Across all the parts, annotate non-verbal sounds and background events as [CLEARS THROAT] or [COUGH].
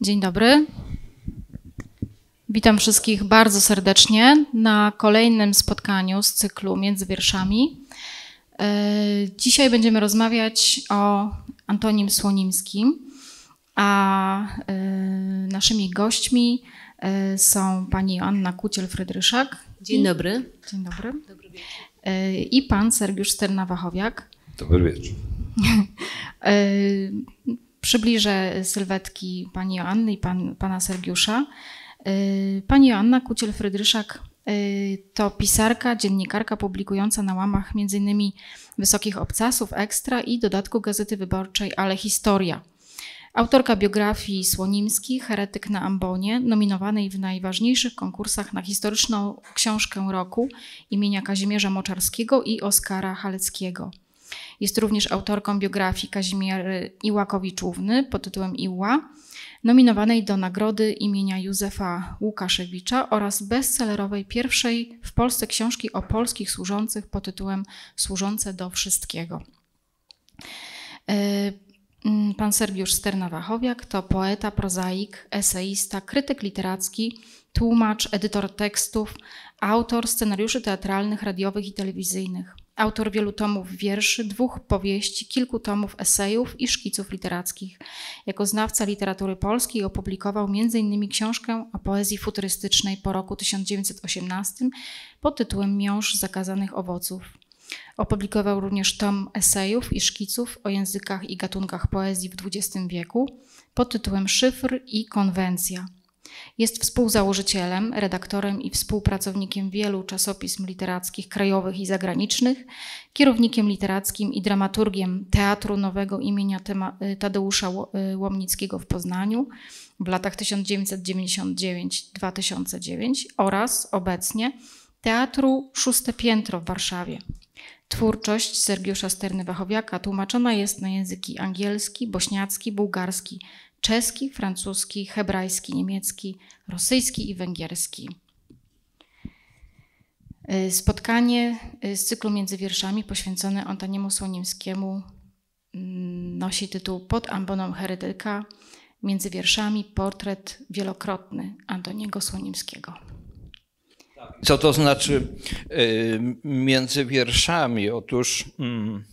Dzień dobry. Witam wszystkich bardzo serdecznie na kolejnym spotkaniu z cyklu Między Wierszami. E, dzisiaj będziemy rozmawiać o Antonim Słonimskim, a e, naszymi gośćmi e, są pani Anna Kuciel-Frydryszak. Dzień dobry. Dzień dobry. dobry I pan Sergiusz Sterna-Wachowiak. Dobry wieczór. [LAUGHS] przybliżę sylwetki pani Joanny i pan, pana Sergiusza. Y, pani Joanna Kuciel-Frydryszak y, to pisarka, dziennikarka publikująca na łamach m.in. Wysokich Obcasów, Ekstra i dodatku Gazety Wyborczej, ale Historia. Autorka biografii Słonimski, Heretyk na Ambonie, nominowanej w najważniejszych konkursach na historyczną książkę roku imienia Kazimierza Moczarskiego i Oskara Haleckiego. Jest również autorką biografii Kazimiery Iłakowiczówny pod tytułem Iła, nominowanej do nagrody imienia Józefa Łukaszewicza oraz bestsellerowej pierwszej w Polsce książki o polskich służących pod tytułem Służące do wszystkiego. E, mm, pan Sergiusz Sterna-Wachowiak to poeta, prozaik, eseista, krytyk literacki, tłumacz, edytor tekstów, autor scenariuszy teatralnych, radiowych i telewizyjnych – Autor wielu tomów wierszy, dwóch powieści, kilku tomów esejów i szkiców literackich. Jako znawca literatury polskiej opublikował m.in. książkę o poezji futurystycznej po roku 1918 pod tytułem Miąż zakazanych owoców. Opublikował również tom esejów i szkiców o językach i gatunkach poezji w XX wieku pod tytułem Szyfr i konwencja – jest współzałożycielem, redaktorem i współpracownikiem wielu czasopism literackich krajowych i zagranicznych, kierownikiem literackim i dramaturgiem Teatru Nowego imienia y, Tadeusza y, Łomnickiego w Poznaniu w latach 1999-2009 oraz obecnie Teatru Szóste Piętro w Warszawie. Twórczość Sergiusza Sterny-Wachowiaka tłumaczona jest na języki angielski, bośniacki, bułgarski, czeski, francuski, hebrajski, niemiecki, rosyjski i węgierski. Y, spotkanie y, z cyklu między wierszami poświęcone Antoniemu Słonimskiemu mm, nosi tytuł Pod amboną heretyka między wierszami portret wielokrotny Antoniego Słonimskiego. Co to znaczy y, między wierszami? Otóż mm,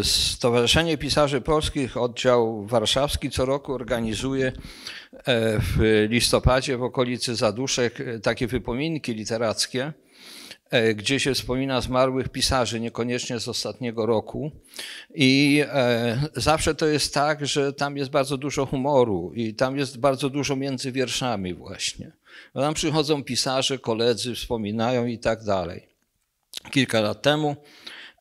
Y, Stowarzyszenie Pisarzy Polskich, oddział warszawski, co roku organizuje e, w listopadzie w okolicy Zaduszek e, takie wypominki literackie, e, gdzie się wspomina zmarłych pisarzy, niekoniecznie z ostatniego roku. I zawsze to jest tak, że tam jest bardzo dużo humoru i tam jest bardzo dużo między wierszami właśnie. tam przychodzą pisarze, koledzy, wspominają i tak dalej. Kilka lat temu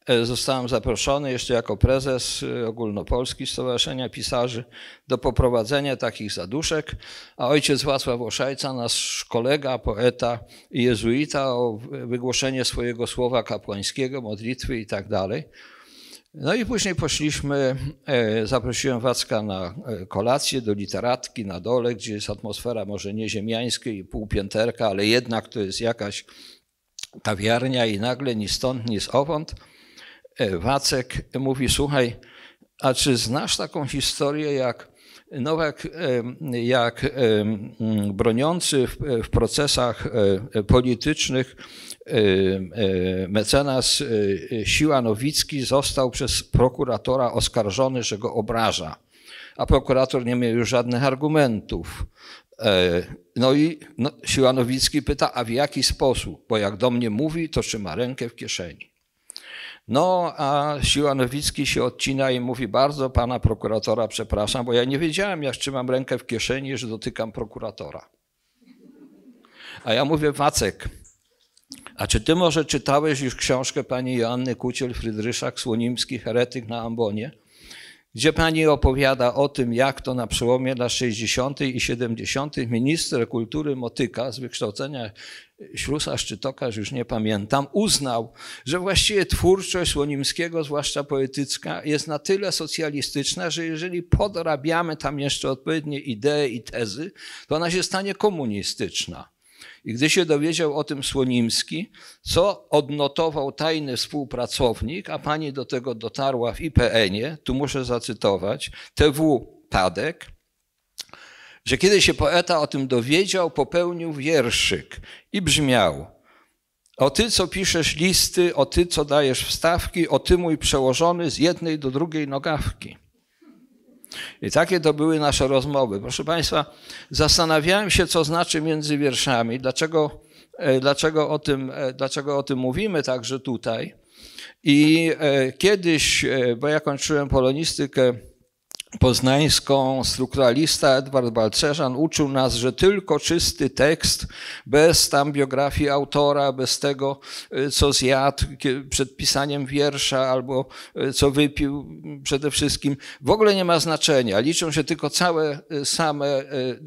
E, zostałem zaproszony jeszcze jako prezes e, Ogólnopolski Stowarzyszenia Pisarzy do poprowadzenia takich zaduszek, a ojciec Wacław Oszajca, nasz kolega, poeta i jezuita o wygłoszenie swojego słowa kapłańskiego, modlitwy i tak dalej. No i później poszliśmy, e, zaprosiłem Wacka na kolację do literatki na dole, gdzie jest atmosfera może nie ziemiańska i półpięterka, ale jednak to jest jakaś kawiarnia i nagle ni stąd, ni z owąd E, Wacek mówi: Słuchaj, a czy znasz taką historię jak Nowak, e, jak e, broniący w procesach politycznych mecenas Siła Nowicki został przez prokuratora oskarżony, że go obraża, a prokurator nie miał już żadnych argumentów. No i no, Siła Nowicki pyta, a w jaki sposób? Bo jak do mnie mówi, to trzyma rękę w kieszeni. No, a Nowicki się odcina i mówi: Bardzo pana prokuratora przepraszam, bo ja nie wiedziałem, jak trzymam rękę w kieszeni, że dotykam prokuratora. A ja mówię: Wacek, a czy ty może czytałeś już książkę pani Joanny Kuciel, Frydryszak, Słonimski, Heretyk na Ambonie? gdzie pani opowiada o tym, jak to na przełomie lat 60. i 70. minister kultury Motyka z wykształcenia ślusarz czy tokarz, już nie pamiętam, uznał, że właściwie twórczość Łonimskiego, zwłaszcza poetycka, jest na tyle socjalistyczna, że jeżeli podrabiamy tam jeszcze odpowiednie idee i tezy, to ona się stanie komunistyczna. I gdy się dowiedział o tym Słonimski, co odnotował tajny współpracownik, a pani do tego dotarła w IPN-ie, tu muszę zacytować, TW Tadek, że kiedy się poeta o tym dowiedział, popełnił wierszyk i brzmiał – o ty, co piszesz listy, o ty, co dajesz wstawki, o ty, mój przełożony z jednej do drugiej nogawki. I takie to były nasze rozmowy. Proszę Państwa, zastanawiałem się, co znaczy między wierszami, dlaczego, e, dlaczego, o, tym, e, dlaczego o tym mówimy także tutaj. I e, kiedyś, bo ja kończyłem polonistykę poznańską strukturalista Edward Balcerzan uczył nas, że tylko czysty tekst, bez tam biografii autora, bez tego, y, co zjadł przed pisaniem wiersza albo y, co wypił mm, przede wszystkim, w ogóle nie ma znaczenia. Liczą się tylko całe y, same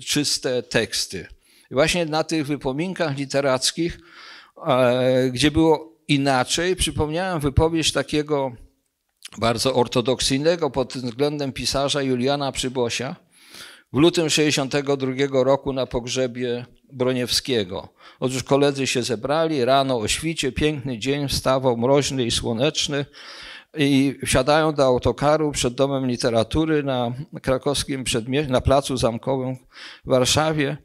czyste teksty. I właśnie na tych wypominkach literackich, e, gdzie było inaczej, przypomniałem wypowiedź takiego bardzo ortodoksyjnego pod względem pisarza Juliana Przybosia w lutym 1962 roku na pogrzebie Broniewskiego. Otóż koledzy się zebrali, rano o świcie, piękny dzień wstawał mroźny i słoneczny i wsiadają do autokaru przed Domem Literatury na krakowskim przedmieściu, na Placu Zamkowym w Warszawie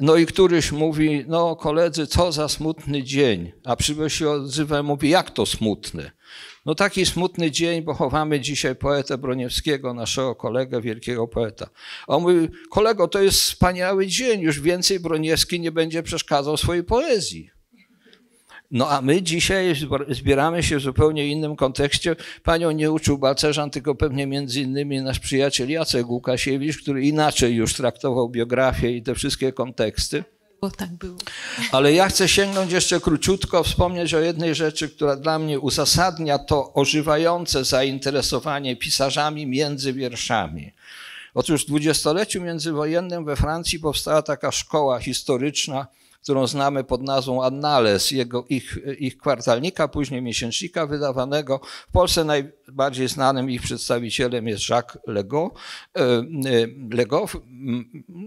no i któryś mówi, no koledzy, co za smutny dzień. A przybył się odzywa mówi, jak to smutny? No taki smutny dzień, bo chowamy dzisiaj poetę Broniewskiego, naszego kolegę, wielkiego poeta. A on mówi, kolego, to jest wspaniały dzień, już więcej Broniewski nie będzie przeszkadzał swojej poezji. No a my dzisiaj zbieramy się w zupełnie innym kontekście. Panią nie uczył Balcerzan, tylko pewnie między innymi nasz przyjaciel Jacek Łukasiewicz, który inaczej już traktował biografię i te wszystkie konteksty. Bo tak było. Ale ja chcę sięgnąć jeszcze króciutko, wspomnieć o jednej rzeczy, która dla mnie uzasadnia to ożywające zainteresowanie pisarzami między wierszami. Otóż w dwudziestoleciu międzywojennym we Francji powstała taka szkoła historyczna, którą znamy pod nazwą Annales, jego, ich, ich kwartalnika, później miesięcznika wydawanego. W Polsce najbardziej znanym ich przedstawicielem jest Jacques Lego, e, e, Legow.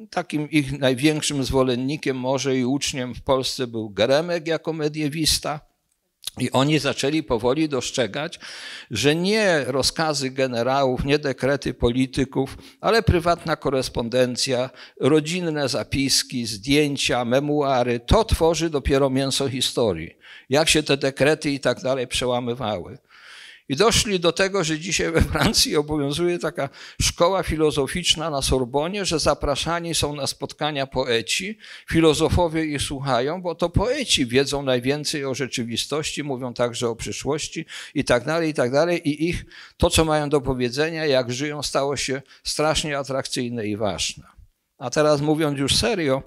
Takim ich największym zwolennikiem, może i uczniem w Polsce był Geremek jako mediewista. I oni zaczęli powoli dostrzegać, że nie rozkazy generałów, nie dekrety polityków, ale prywatna korespondencja, rodzinne zapiski, zdjęcia, memuary to tworzy dopiero mięso historii. Jak się te dekrety i tak dalej przełamywały. I doszli do tego, że dzisiaj we Francji obowiązuje taka szkoła filozoficzna na Sorbonie, że zapraszani są na spotkania poeci, filozofowie ich słuchają, bo to poeci wiedzą najwięcej o rzeczywistości, mówią także o przyszłości i tak dalej, i tak dalej. I ich to, co mają do powiedzenia, jak żyją, stało się strasznie atrakcyjne i ważne. A teraz mówiąc już serio,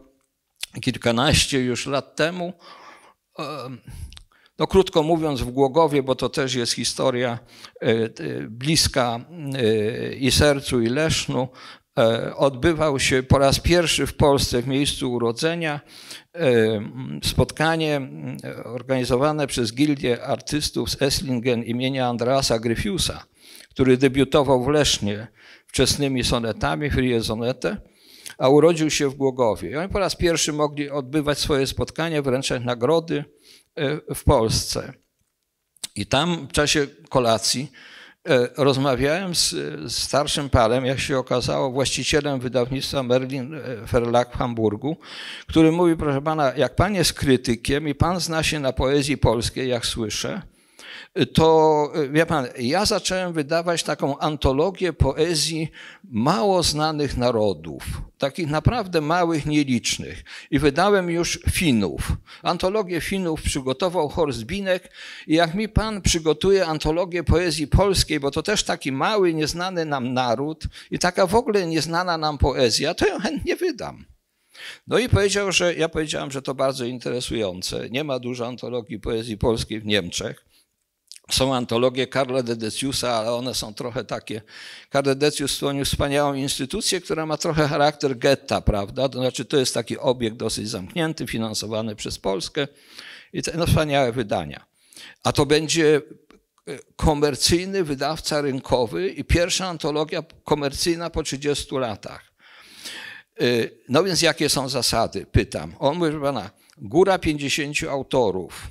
kilkanaście już lat temu, no krótko mówiąc, w Głogowie, bo to też jest historia e, e, bliska e, i sercu, i Lesznu, odbywał się po raz pierwszy w Polsce w miejscu urodzenia spotkanie organizowane przez Gildię Artystów z Esslingen imienia Andreasa Gryfiusa, który debiutował w Lesznie wczesnymi sonetami, friezonetę, a urodził się w Głogowie. I oni po raz pierwszy mogli odbywać swoje spotkanie, wręczać nagrody, E, w Polsce. I tam w czasie kolacji e, rozmawiałem z starszym palem, jak się okazało, właścicielem wydawnictwa Merlin Verlag e, w Hamburgu, który mówi, proszę pana, jak pan jest krytykiem i pan zna się na poezji polskiej, jak słyszę, to wie pan, ja zacząłem wydawać taką antologię poezji mało znanych narodów, takich naprawdę małych, nielicznych. I wydałem już Finów. Antologię Finów przygotował Horst Binek i jak mi pan przygotuje antologię poezji polskiej, bo to też taki mały, nieznany nam naród i taka w ogóle nieznana nam poezja, to ją chętnie wydam. No i powiedział, że ja powiedziałem, że to bardzo interesujące. Nie ma dużo antologii poezji polskiej w Niemczech. Są antologie Karla de Deciusa, ale one są trochę takie. Karl Decius stworzył wspaniałą instytucję, która ma trochę charakter getta, prawda? To znaczy, to jest taki obiekt dosyć zamknięty, finansowany przez Polskę i te, no, wspaniałe wydania. A to będzie e, komercyjny wydawca rynkowy i pierwsza antologia komercyjna po 30 latach. E, no więc jakie są zasady? Pytam. On mówi, że pana, góra 50 autorów,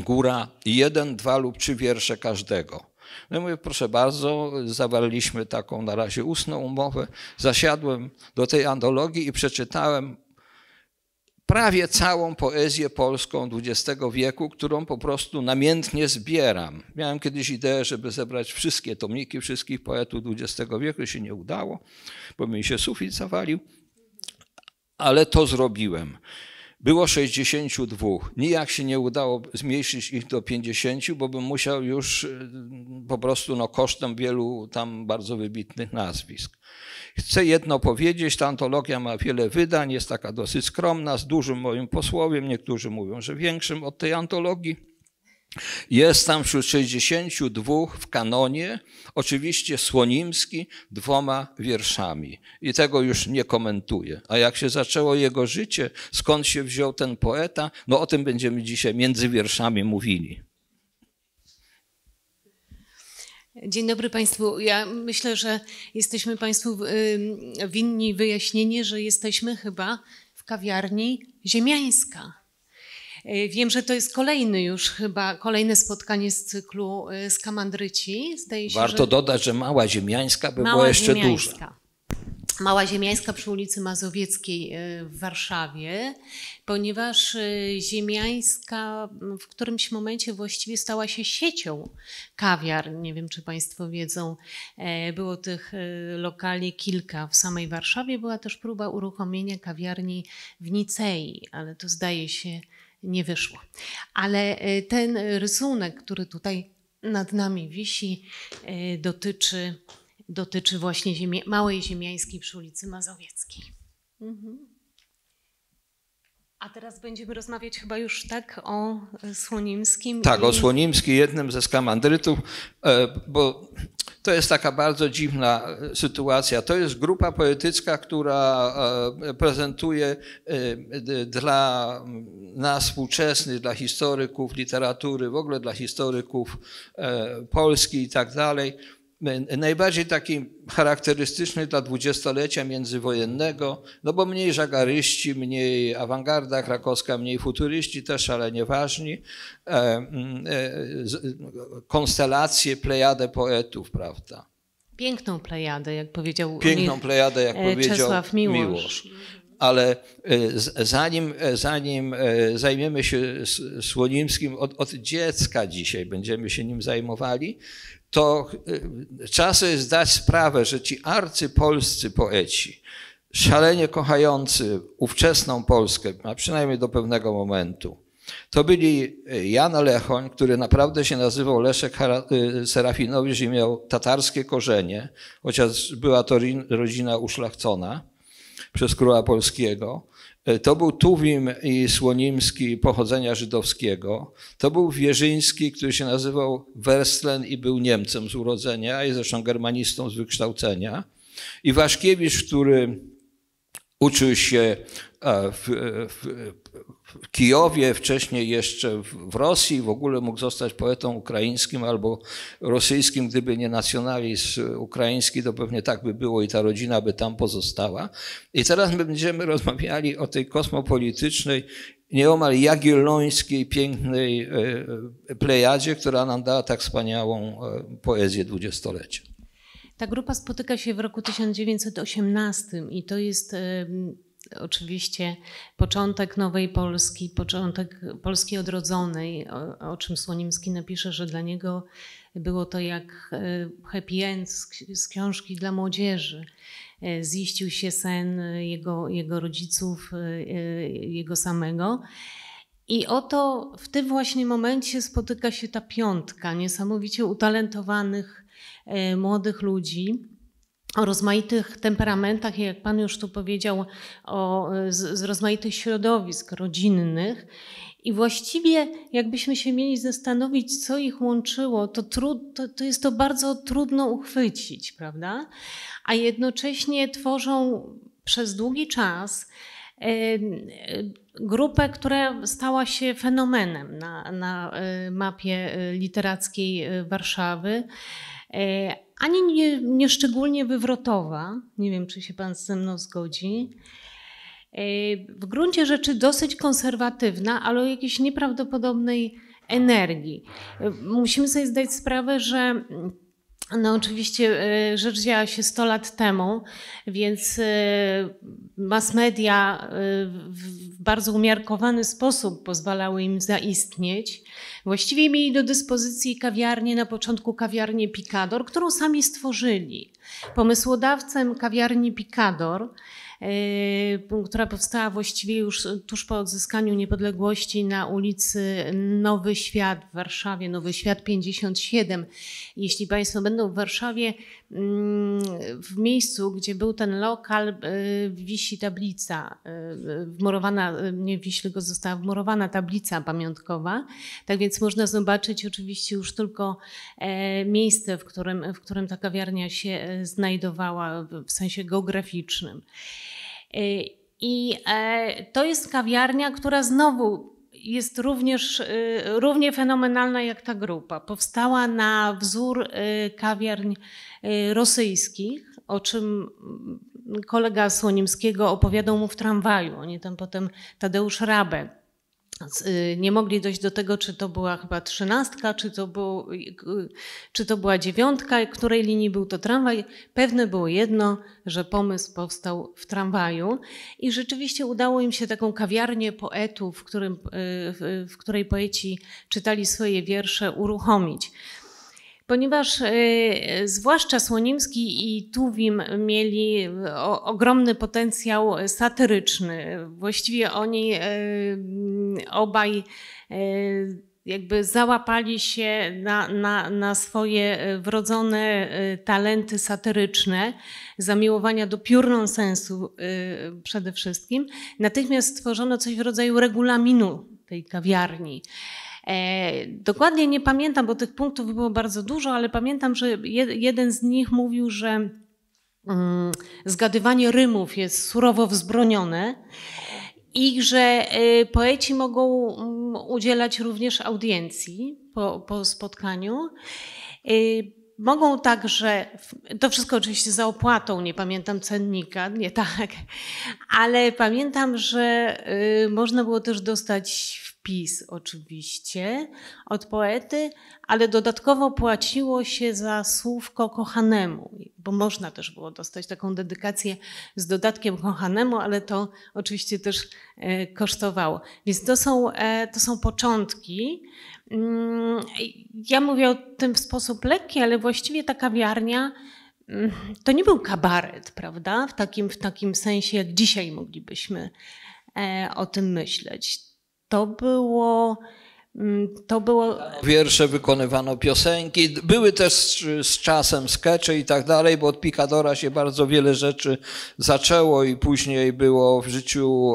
góra, jeden, dwa lub trzy wiersze każdego. No mówię, proszę bardzo, zawarliśmy taką na razie ustną umowę. Zasiadłem do tej antologii i przeczytałem prawie całą poezję polską XX wieku, którą po prostu namiętnie zbieram. Miałem kiedyś ideę, żeby zebrać wszystkie tomiki wszystkich poetów XX wieku, się nie udało, bo mi się sufit zawalił, ale to zrobiłem. Było 62. Nijak się nie udało zmniejszyć ich do 50, bo bym musiał już y, po prostu no, kosztem wielu tam bardzo wybitnych nazwisk. Chcę jedno powiedzieć, ta antologia ma wiele wydań, jest taka dosyć skromna, z dużym moim posłowiem, niektórzy mówią, że większym od tej antologii. Jest tam wśród 62 w kanonie, oczywiście Słonimski dwoma wierszami. I tego już nie komentuję. A jak się zaczęło jego życie, skąd się wziął ten poeta, no o tym będziemy dzisiaj między wierszami mówili. Dzień dobry Państwu. Ja myślę, że jesteśmy Państwu y, winni wyjaśnienie, że jesteśmy chyba w kawiarni ziemiańska E, wiem, że to jest kolejny już chyba, kolejne spotkanie z cyklu e, z Kamandryci. Zdaje się, Warto że... dodać, że Mała Ziemiańska by Mała była jeszcze duża. Mała Ziemiańska przy ulicy Mazowieckiej e, w Warszawie, ponieważ Ziemiańska w którymś momencie właściwie stała się siecią kawiarn. Nie wiem, czy Państwo wiedzą, było tych lokali kilka w samej Warszawie. Była też próba uruchomienia kawiarni w Nicei, ale to zdaje się nie wyszło. Ale e, ten rysunek, który tutaj nad nami wisi, e, dotyczy, dotyczy właśnie ziemi, małej ziemiańskiej przy ulicy Mazowieckiej. Mhm. A teraz będziemy rozmawiać chyba już tak o e, Słonimskim. Tak, i... o Słonimskim, jednym ze skamandrytów, e, bo to jest taka bardzo dziwna e, sytuacja. To jest grupa poetycka, która prezentuje dla mm, nas współczesnych, dla historyków literatury, w ogóle dla historyków Polski i tak dalej, najbardziej taki charakterystyczny dla dwudziestolecia międzywojennego, no bo mniej żagaryści, mniej awangarda krakowska, mniej futuryści, też ale ważni, e, e, konstelacje, plejadę poetów, prawda? Piękną plejadę, jak powiedział Piękną plejadę, jak e, powiedział Czesław Miłosz. Miłosz ale zanim, zanim zajmiemy się Słonimskim, od, od, dziecka dzisiaj będziemy się nim zajmowali, to trzeba y, sobie zdać sprawę, że ci arcypolscy poeci, szalenie kochający ówczesną Polskę, a przynajmniej do pewnego momentu, to byli y, Jan Lechoń, który naprawdę się nazywał Leszek y, Serafinowicz i miał tatarskie korzenie, chociaż była to rodzina uszlachcona przez króla polskiego. E, to był Tuwim i Słonimski pochodzenia żydowskiego. To był Wierzyński, który się nazywał Werstlen i był Niemcem z urodzenia i zresztą germanistą z wykształcenia. I Waszkiewicz, który uczył się e, w, e, w, w Kijowie, wcześniej jeszcze w Rosji, w ogóle mógł zostać poetą ukraińskim albo rosyjskim, gdyby nie nacjonalizm ukraiński, to pewnie tak by było i ta rodzina by tam pozostała. I teraz my będziemy rozmawiali o tej kosmopolitycznej, nieomal jagiellońskiej, pięknej e, e, plejadzie, która nam dała tak wspaniałą e, poezję dwudziestolecia. Ta grupa spotyka się w roku 1918 i to jest oczywiście początek Nowej Polski, początek Polski odrodzonej, o, o, czym Słonimski napisze, że dla niego było to jak e, happy end z, z książki dla młodzieży. E, ziścił się sen jego, jego rodziców, e, jego samego. I oto w tym właśnie momencie spotyka się ta piątka niesamowicie utalentowanych młodych ludzi, o rozmaitych temperamentach jak Pan już tu powiedział, o, z, z rozmaitych środowisk rodzinnych. I właściwie, jakbyśmy się mieli zastanowić, co ich łączyło, to, trud, to, to, jest to bardzo trudno uchwycić, prawda? A jednocześnie tworzą przez długi czas grupę, która stała się fenomenem na, na e, mapie e, literackiej e, Warszawy ani nie, nieszczególnie wywrotowa. Nie wiem, czy się Pan ze mną zgodzi. E, w gruncie rzeczy dosyć konserwatywna, ale o jakiejś nieprawdopodobnej energii. E, musimy sobie zdać sprawę, że no, oczywiście e, rzecz działa się 100 lat temu, więc e, mass media e, w bardzo umiarkowany sposób pozwalały im zaistnieć. Właściwie mieli do dyspozycji kawiarnię, na początku kawiarnię Picador, którą sami stworzyli. Pomysłodawcem kawiarni Picador, yy, która powstała właściwie już tuż po odzyskaniu niepodległości na ulicy Nowy Świat w Warszawie, Nowy Świat 57. Jeśli Państwo będą w Warszawie, Mm, w miejscu, gdzie był ten lokal, y, wisi tablica, y, wmurowana, y, nie wisi, tylko została wmurowana tablica pamiątkowa. Tak więc można zobaczyć oczywiście już tylko e, miejsce, w którym, w którym ta kawiarnia się e, znajdowała w sensie geograficznym. E, I to jest kawiarnia, która znowu jest również y, równie fenomenalna jak ta grupa. Powstała na wzór y, kawiarń y, rosyjskich, o czym kolega Słonimskiego opowiadał mu w tramwaju. Oni tam potem, Tadeusz Rabe Y, nie mogli dojść do tego, czy to była chyba trzynastka, czy to, był, y, y, czy to była dziewiątka, której linii był to tramwaj. Pewne było jedno, że pomysł powstał w tramwaju i rzeczywiście udało im się taką kawiarnię poetów, w, którym, w której poeci czytali swoje wiersze, uruchomić ponieważ y, zwłaszcza Słonimski i Tuwim mieli ogromny potencjał satyryczny. Właściwie oni y, obaj y, jakby załapali się na, na, na, swoje wrodzone talenty satyryczne, zamiłowania do piór nonsensu przede wszystkim, natychmiast stworzono coś w rodzaju regulaminu tej kawiarni. E, dokładnie nie pamiętam, bo tych punktów było bardzo dużo, ale pamiętam, że jeden z nich mówił, że mm, zgadywanie rymów jest surowo wzbronione i że e, poeci mogą mm, udzielać również audiencji po, po spotkaniu. E, mogą także, to wszystko oczywiście za opłatą, nie pamiętam cennika, nie tak, ale pamiętam, że można było też dostać pis oczywiście od poety, ale dodatkowo płaciło się za słówko kochanemu, bo można też było dostać taką dedykację z dodatkiem kochanemu, ale to oczywiście też e, kosztowało. Więc to są, e, to są początki. Mm, ja mówię o tym w sposób lekki, ale właściwie ta kawiarnia mm, to nie był kabaret, prawda? W takim, w takim sensie, jak dzisiaj moglibyśmy e, o tym myśleć to było. Mm, to było... Wiersze wykonywano, piosenki, były też z, z czasem skecze i tak dalej, bo od Pikadora się bardzo wiele rzeczy zaczęło i później było w życiu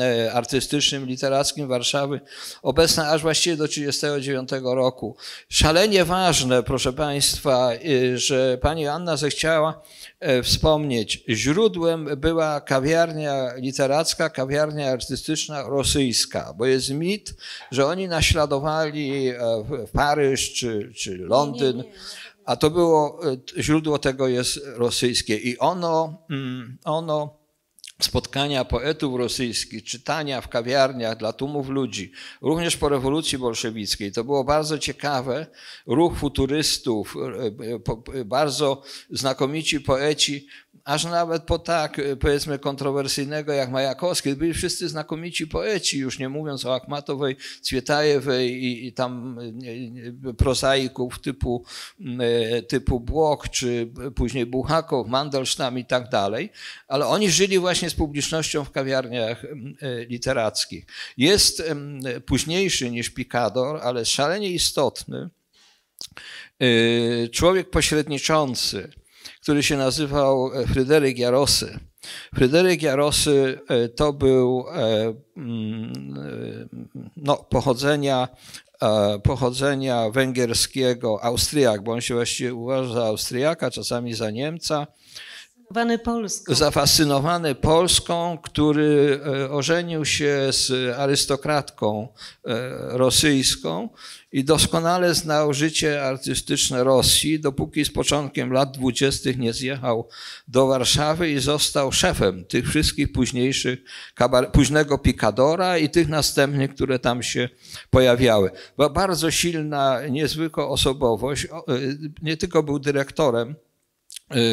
e, artystycznym, literackim Warszawy obecne aż właściwie do 1939 roku. Szalenie ważne, proszę Państwa, y, że Pani Anna zechciała E, wspomnieć. Źródłem była kawiarnia literacka, kawiarnia artystyczna rosyjska, bo jest mit, że oni naśladowali e, Paryż czy, czy Londyn, a to było, e, źródło tego jest rosyjskie i ono, mm, ono spotkania poetów rosyjskich, czytania w kawiarniach dla tłumów ludzi, również po rewolucji bolszewickiej. To było bardzo ciekawe. Ruch futurystów, e, e, e, bardzo znakomici poeci, aż nawet po tak, powiedzmy, kontrowersyjnego jak Majakowski, byli wszyscy znakomici poeci, już nie mówiąc o Akmatowej, Cwietajewej i, i tam prozaików typu, typu Błoch, czy później Buchakow, Mandelsztam i tak dalej. Ale oni żyli właśnie właśnie z publicznością w kawiarniach mm, e, literackich. Jest późniejszy niż Picador, ale szalenie istotny. E, człowiek pośredniczący, który się nazywał e, Fryderyk Jarosy. Fryderyk Jarosy to był mm, no, pochodzenia pochodzenia węgierskiego, Austriak, bo on się właściwie uważa za Austriaka, czasami za Niemca. Zafascynowany Polską. Zafascynowany Polską, który e, ożenił się z arystokratką e, rosyjską i doskonale znał życie artystyczne Rosji, dopóki z początkiem lat dwudziestych nie zjechał do Warszawy i został szefem tych wszystkich późniejszych, późnego pikadora i tych następnych, które tam się pojawiały. Była bardzo silna, niezwykła osobowość. E, nie tylko był dyrektorem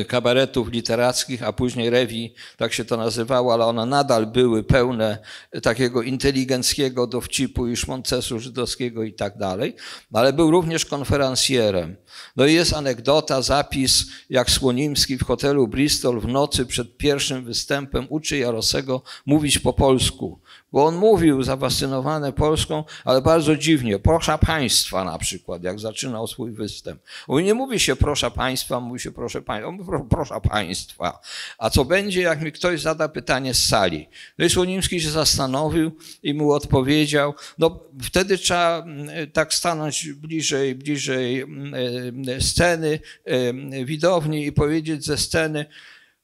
Y, kabaretów literackich, a później rewi, tak się to nazywało, ale one nadal były pełne takiego inteligenckiego dowcipu i szmoncesu żydowskiego i tak dalej, ale był również konferencjerem. No i jest anegdota, zapis, jak Słonimski w hotelu Bristol w nocy przed pierwszym występem uczy Jarosego mówić po polsku. Bo on mówił zafascynowany Polską, ale bardzo dziwnie. Proszę Państwa na przykład, jak zaczynał swój występ. On nie mówi się proszę Państwa, mówi się proszę Państwa. On mówi proszę Państwa. A co będzie, jak mi ktoś zada pytanie z sali? No i Słonimski się zastanowił i mu odpowiedział. No wtedy trzeba mm, tak stanąć bliżej, bliżej mm, e, sceny, e, widowni i powiedzieć ze sceny,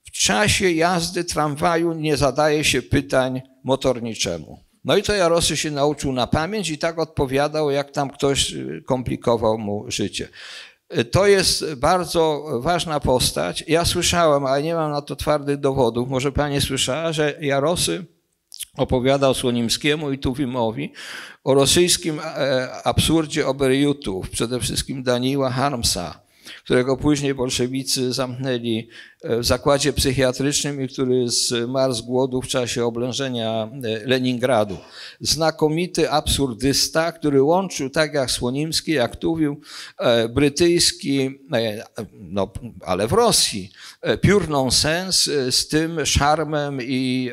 w czasie jazdy tramwaju nie zadaje się pytań motorniczemu. No i to Jarosy się nauczył na pamięć i tak odpowiadał, jak tam ktoś y, komplikował mu życie. Y, to jest bardzo ważna postać. Ja słyszałem, ale nie mam na to twardych dowodów, może pani słyszała, że Jarosy opowiadał Słonimskiemu i Tuwimowi o rosyjskim e, absurdzie oberjutów, przede wszystkim Daniła Harmsa, którego później bolszewicy zamknęli e, w zakładzie psychiatrycznym i który zmarł z głodu w czasie oblężenia e, Leningradu. Znakomity absurdysta, który łączył tak jak Słonimski, jak Tuwił, e, brytyjski, no, ale w Rosji, piórną nonsens z tym szarmem i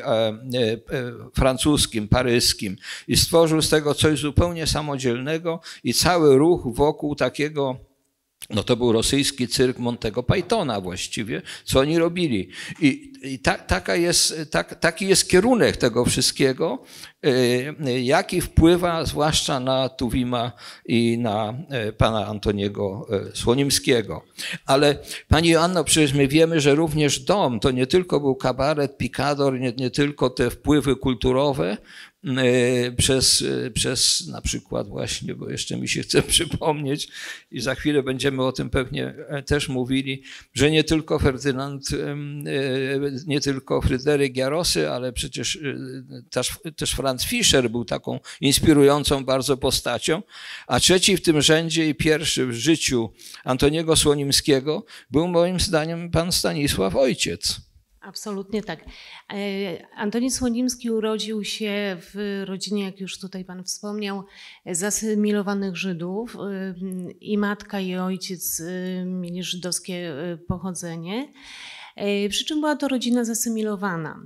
francuskim, paryskim i stworzył z tego coś zupełnie samodzielnego i cały ruch wokół takiego no to był rosyjski cyrk Montego Pythona właściwie, co oni robili. I, i ta, taka jest, tak, taki jest kierunek tego wszystkiego, y, jaki wpływa zwłaszcza na Tuwima i na y, pana Antoniego Słonimskiego. Ale pani Joanno, przecież my wiemy, że również dom to nie tylko był kabaret, pikador, nie, nie tylko te wpływy kulturowe, Y, przez, y, przez na przykład właśnie, bo jeszcze mi się chce [LAUGHS] przypomnieć i za chwilę będziemy o tym pewnie e, też mówili, że nie tylko Ferdynand, y, nie tylko Fryderyk Jarosy, ale przecież też, też Franz Fischer był taką inspirującą bardzo postacią, a trzeci w tym rzędzie i pierwszy w życiu Antoniego Słonimskiego był moim zdaniem pan Stanisław Ojciec Absolutnie tak. E, Antoni Słonimski urodził się w rodzinie, jak już tutaj Pan wspomniał, zasymilowanych Żydów. E, I matka, i ojciec e, mieli żydowskie pochodzenie. Przy czym była to rodzina zasymilowana.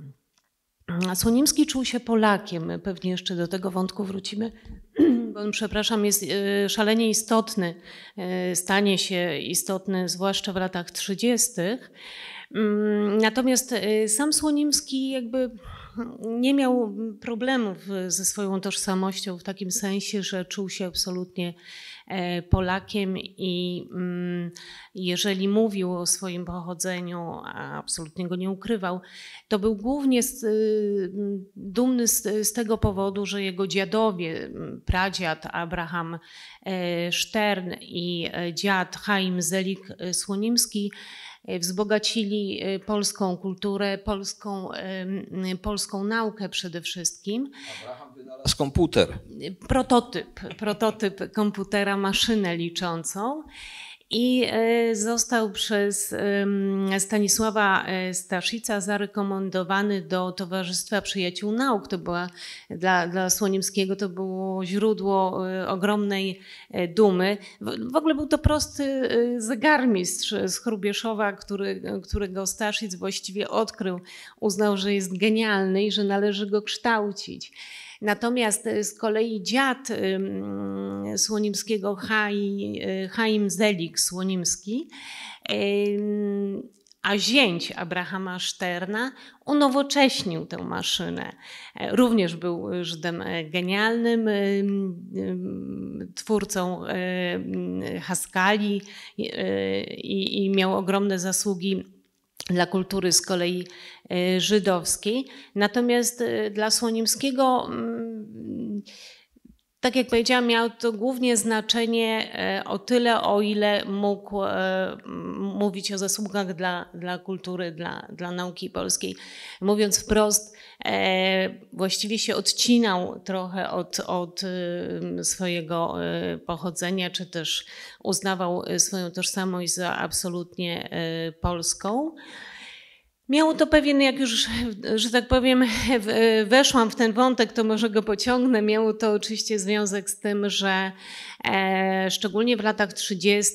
Słonimski czuł się Polakiem, pewnie jeszcze do tego wątku wrócimy, bo on, przepraszam, jest szalenie istotny, stanie się istotny, zwłaszcza w latach 30. Mm, natomiast y, sam Słonimski jakby nie miał problemów ze swoją tożsamością w takim sensie, że czuł się absolutnie e, Polakiem i mm, jeżeli mówił o swoim pochodzeniu, a absolutnie go nie ukrywał, to był głównie z, y, dumny z, z tego powodu, że jego dziadowie, mm, pradziad Abraham e, Stern i e, dziad Chaim Zelik Słonimski, E, wzbogacili e, polską kulturę, polską, polską naukę przede wszystkim. Abraham wynalazł komputer. Prototyp, prototyp komputera, maszynę liczącą i e, został przez Stanisława e, Staszica zarekomendowany do Towarzystwa Przyjaciół Nauk. To była dla, dla Słonimskiego to było źródło e, ogromnej dumy. W ogóle był to prosty zegarmistrz z Chrubieszowa, który, którego Staszic właściwie odkrył. Uznał, że jest genialny i że należy go kształcić. Natomiast y, z kolei dziad Słonimskiego, y, Chaim Zelik Słonimski, a zięć Abrahama Szterna unowocześnił tę maszynę. E, również był Żydem e, genialnym, twórcą e, Haskali i miał ogromne zasługi dla kultury z kolei y, żydowskiej. Natomiast y, dla Słonimskiego mm, tak jak powiedziałam, miał to głównie znaczenie e, o tyle, o ile mógł e, mówić o zasługach dla, dla kultury, dla, dla nauki polskiej. Mówiąc wprost, e, właściwie się odcinał trochę od, od swojego pochodzenia, czy też uznawał swoją tożsamość za absolutnie polską. Miało to pewien, jak już, że tak powiem, weszłam w ten wątek, to może go pociągnę. Miało to oczywiście związek z tym, że e, szczególnie w latach 30.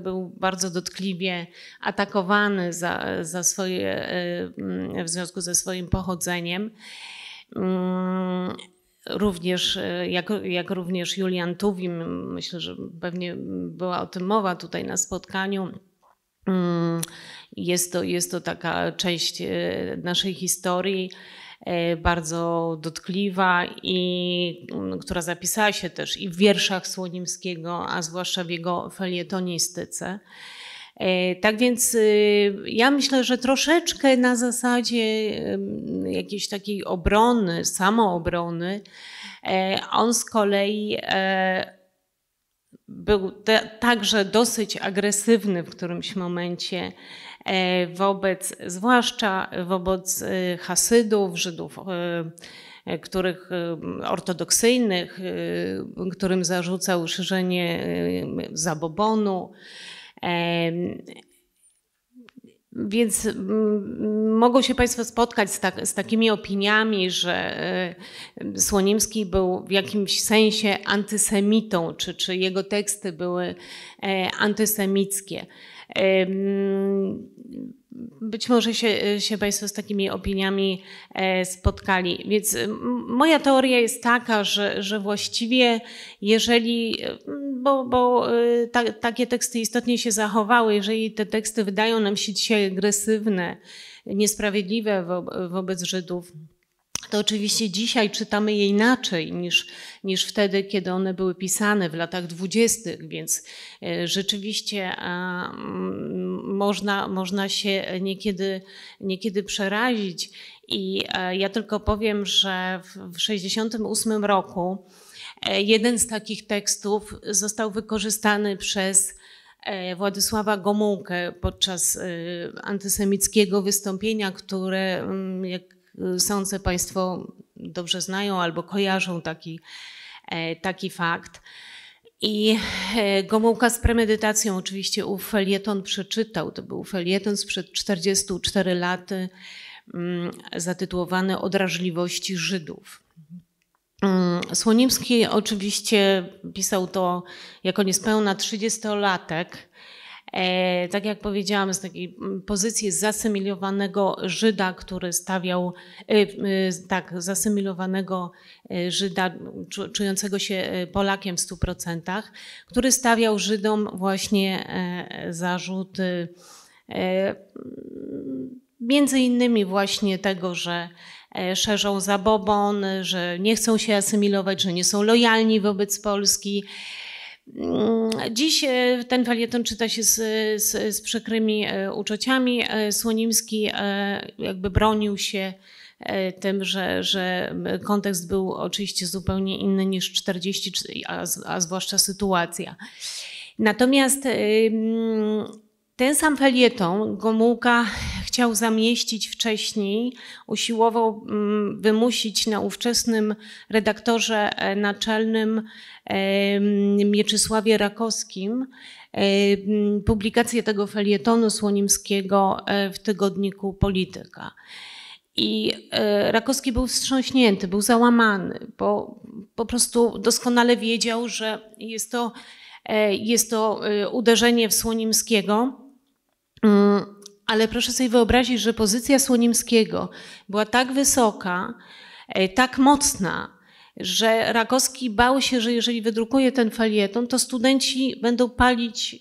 był bardzo dotkliwie atakowany za, za swoje, e, w związku ze swoim pochodzeniem. Mm, również, e, jak, jak również Julian Tuwim, myślę, że pewnie była o tym mowa tutaj na spotkaniu, Mm, jest to, jest to taka część e, naszej historii e, bardzo dotkliwa i mm, która zapisała się też i w wierszach Słonimskiego, a zwłaszcza w jego felietonistyce. E, tak więc y, ja myślę, że troszeczkę na zasadzie mm, jakiejś takiej obrony, samoobrony, on z kolei był te, także dosyć agresywny w którymś momencie e, wobec, zwłaszcza wobec e, Hasydów, Żydów e, których ortodoksyjnych, którym zarzucał szerzenie zabobonu. Więc mm, mogą się Państwo spotkać z, tak, z, takimi opiniami, że y, Słoniemski był w jakimś sensie antysemitą, czy, czy jego teksty były e, antysemickie być może się, się Państwo z takimi opiniami e, spotkali. Więc moja teoria jest taka, że, że właściwie jeżeli, e, bo, bo e, ta, takie teksty istotnie się zachowały, jeżeli te teksty wydają nam się dzisiaj agresywne, niesprawiedliwe wo, wobec Żydów, to oczywiście dzisiaj czytamy je inaczej niż, niż wtedy, kiedy one były pisane w latach dwudziestych, więc e, rzeczywiście mm, można, można się niekiedy, niekiedy przerazić. I e, ja tylko powiem, że w 1968 roku e, jeden z takich tekstów został wykorzystany przez Władysława Gomułkę podczas antysemickiego wystąpienia, które, mm, jak Y, sądzę Państwo dobrze znają albo kojarzą taki, e, taki fakt. I e, Gomułka z premedytacją oczywiście ów felieton przeczytał. To był felieton sprzed 44 lat mm, zatytułowany O drażliwości Żydów. Mm, Słonimski oczywiście pisał to jako niespełna 30-latek, E, tak jak powiedziałam, z takiej mm, pozycji zasymilowanego Żyda, który stawiał, e, e, tak, zasymilowanego Żyda, czującego się Polakiem w 100%, który stawiał Żydom właśnie zarzuty między innymi właśnie tego, że szerzą zabobon, że nie chcą się asymilować, że nie są lojalni wobec Polski. Mm, dziś e, ten falieton czyta się z, z, z przykrymi e, uczuciami. E, Słonimski jakby bronił się tym, że, że kontekst był oczywiście zupełnie inny niż 40, a, a zwłaszcza sytuacja. Natomiast ten sam felieton Gomułka chciał zamieścić wcześniej, usiłował mm, wymusić na ówczesnym redaktorze e, naczelnym Mieczysławie Rakowskim e, publikację tego felietonu Słonimskiego e, w tygodniku Polityka. I Rakowski był wstrząśnięty, był załamany, bo po prostu doskonale wiedział, że jest to, jest to uderzenie w Słonimskiego Mm, ale proszę sobie wyobrazić, że pozycja Słonimskiego była tak wysoka, e, tak mocna, że Rakowski bał się, że jeżeli wydrukuje ten felieton, to studenci będą palić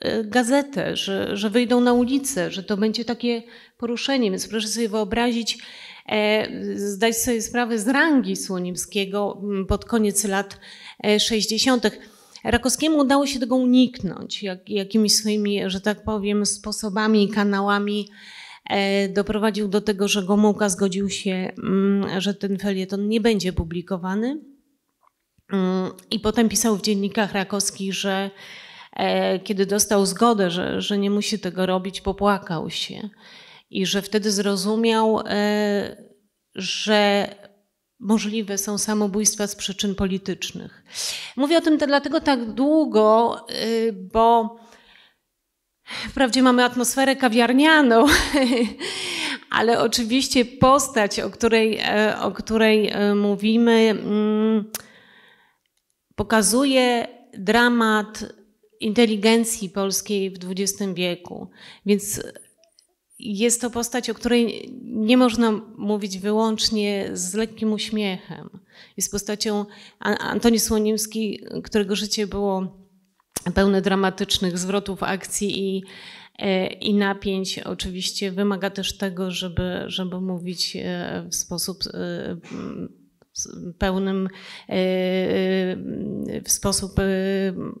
e, gazetę, że, że wyjdą na ulicę, że to będzie takie poruszenie. Więc proszę sobie wyobrazić, e, zdać sobie sprawę z rangi Słonimskiego mm, pod koniec lat 60. Rakowskiemu udało się tego uniknąć, jak, jakimiś swoimi, że tak powiem, sposobami, i kanałami e, doprowadził do tego, że Gomułka zgodził się, mm, że ten felieton nie będzie publikowany. Mm, I potem pisał w dziennikach Rakowski, że e, kiedy dostał zgodę, że, że nie musi tego robić, popłakał się. I że wtedy zrozumiał, e, że możliwe są samobójstwa z przyczyn politycznych. Mówię o tym dlatego tak długo, y, bo wprawdzie mamy atmosferę kawiarnianą, [LAUGHS] ale oczywiście postać, o której, e, o której e, mówimy, mm, pokazuje dramat inteligencji polskiej w XX wieku. Więc jest to postać, o której nie można mówić wyłącznie z lekkim uśmiechem. Jest postacią Antoni Słonimski, którego życie było pełne dramatycznych zwrotów akcji i, e, i napięć. Oczywiście wymaga też tego, żeby, żeby mówić e, w sposób e, pełnym e, e, w sposób e,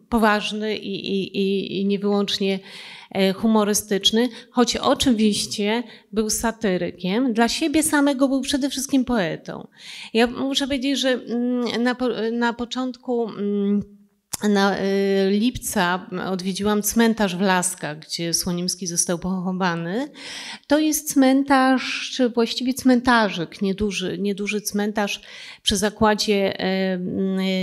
poważny i, i, i humorystyczny, choć oczywiście był satyrykiem, dla siebie samego był przede wszystkim poetą. Ja muszę powiedzieć, że mm, na, na początku mm, na y, lipca odwiedziłam cmentarz w Laskach, gdzie Słonimski został pochowany. To jest cmentarz, czy właściwie cmentarzyk, nieduży, nieduży cmentarz przy zakładzie y,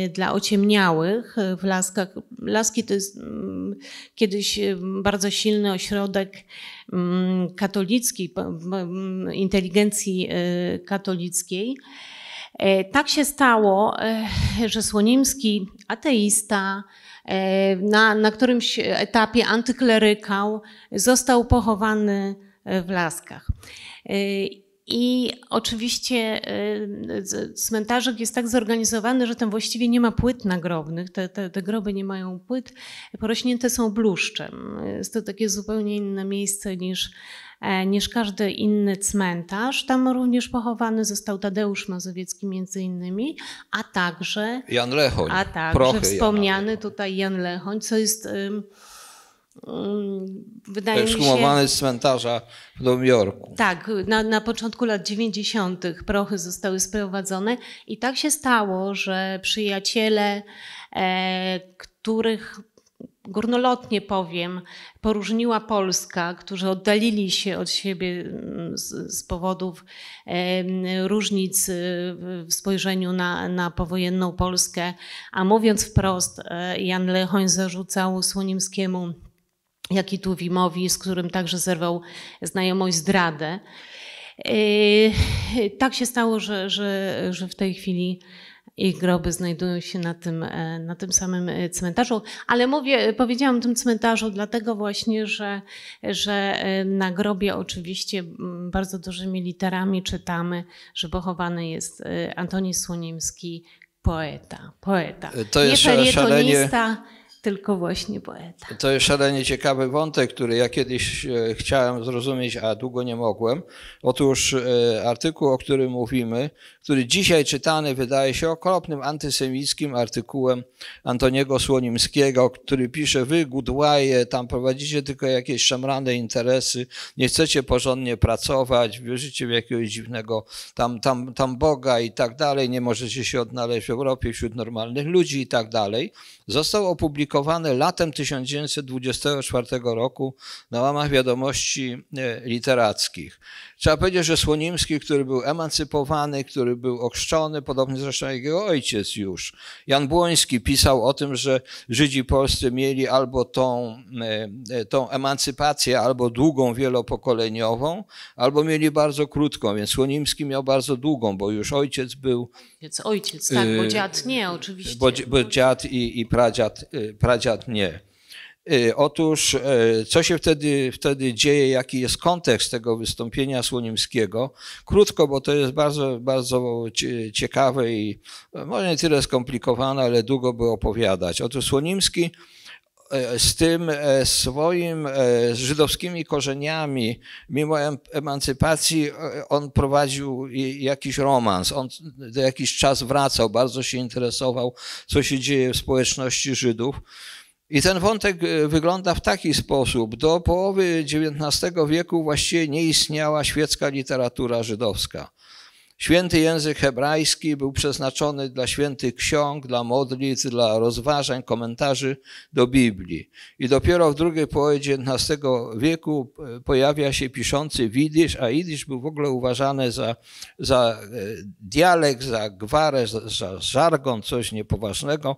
y, dla ociemniałych w Laskach. Laski to jest mm, kiedyś bardzo silny ośrodek mm, katolicki, mm, inteligencji katolickiej. E, tak się stało, e, że Słonimski ateista, e, na, na którymś etapie antyklerykał, został pochowany e, w Laskach. E, I oczywiście cmentarzek jest tak zorganizowany, że tam właściwie nie ma płyt nagrobnych, te, te, te, groby nie mają płyt, porośnięte są bluszczem. Jest to takie zupełnie inne miejsce niż E, niż każdy inny cmentarz. Tam również pochowany został Tadeusz Mazowiecki między innymi, a także Jan Lechoń. A także Prochy wspomniany Jan tutaj Jan Lechoń, co jest um, Wydaje mi się, z cmentarza w Nowym Jorku. Tak, na, na początku lat 90. prochy zostały sprowadzone i tak się stało, że przyjaciele, e, których górnolotnie powiem, poróżniła Polska, którzy oddalili się od siebie mm, z, z powodów e, różnic y, w spojrzeniu na, na powojenną Polskę. A mówiąc wprost, e, Jan Lechoń zarzucał Słonimskiemu, jak i Tuwimowi, z którym także zerwał znajomość zdradę. E, tak się stało, że, że, że w tej chwili ich groby znajdują się na tym, e, na tym samym e, cmentarzu, ale mówię, e, powiedziałam o tym cmentarzu dlatego właśnie, że, że na grobie oczywiście bardzo dużymi literami czytamy, że pochowany jest Antoni Słonimski, poeta. poeta. To jest Nie szalenie tylko właśnie poeta. To jest szalenie ciekawy wątek, który ja kiedyś chciałem zrozumieć, a długo nie mogłem. Otóż artykuł, o którym mówimy, który dzisiaj czytany wydaje się okropnym antysemickim artykułem Antoniego Słonimskiego, który pisze, wy gudłaje, tam prowadzicie tylko jakieś szemrane interesy, nie chcecie porządnie pracować, wierzycie w jakiegoś dziwnego tam, tam, tam Boga i tak dalej, nie możecie się odnaleźć w Europie wśród normalnych ludzi i tak dalej. Został opublikowany latem 1924 roku na łamach wiadomości e, literackich. Trzeba powiedzieć, że Słonimski, który był emancypowany, który był ochrzczony, podobnie zresztą jak jego ojciec już. Jan Błoński pisał o tym, że Żydzi polscy mieli albo tą, e, e, tą emancypację, albo długą, wielopokoleniową, albo mieli bardzo krótką, więc Słonimski miał bardzo długą, bo już ojciec był... Więc ojciec, tak, bo e, dziad nie, oczywiście. Bo, bo dziad i, i pradziad, pradziad nie. Y, otóż, y, co się wtedy, wtedy dzieje, jaki jest kontekst tego wystąpienia Słonimskiego? Krótko, bo to jest bardzo, bardzo ciekawe i y, może nie tyle skomplikowane, ale długo by opowiadać. Otóż Słonimski z tym swoim z żydowskimi korzeniami, mimo emancypacji, on prowadził jakiś romans. On do jakiś czas wracał, bardzo się interesował, co się dzieje w społeczności Żydów. I ten wątek e, wygląda w taki sposób. Do połowy XIX wieku właściwie nie istniała świecka literatura żydowska. Święty język hebrajski był przeznaczony dla świętych ksiąg, dla modlitw, dla rozważań, komentarzy do Biblii. I dopiero w drugiej połowie XIX wieku e, pojawia się piszący widysz, a idysz był w ogóle uważany za, za e, dialekt, za gwarę, za, za żargon, coś niepoważnego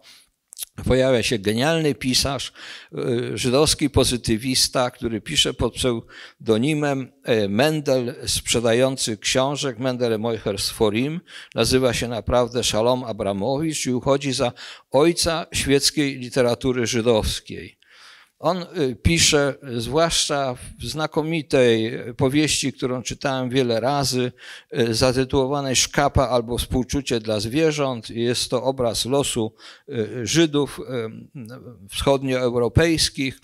pojawia się genialny pisarz, e, żydowski pozytywista, który pisze pod pseudonimem e, Mendel, sprzedający książek, Mendel Moichers Forim, nazywa się naprawdę Shalom Abramowicz i uchodzi za ojca świeckiej literatury żydowskiej. On y, pisze, zwłaszcza w znakomitej powieści, którą czytałem wiele razy, y, zatytułowanej Szkapa albo Współczucie dla zwierząt. Jest to obraz losu y, Żydów wschodnioeuropejskich.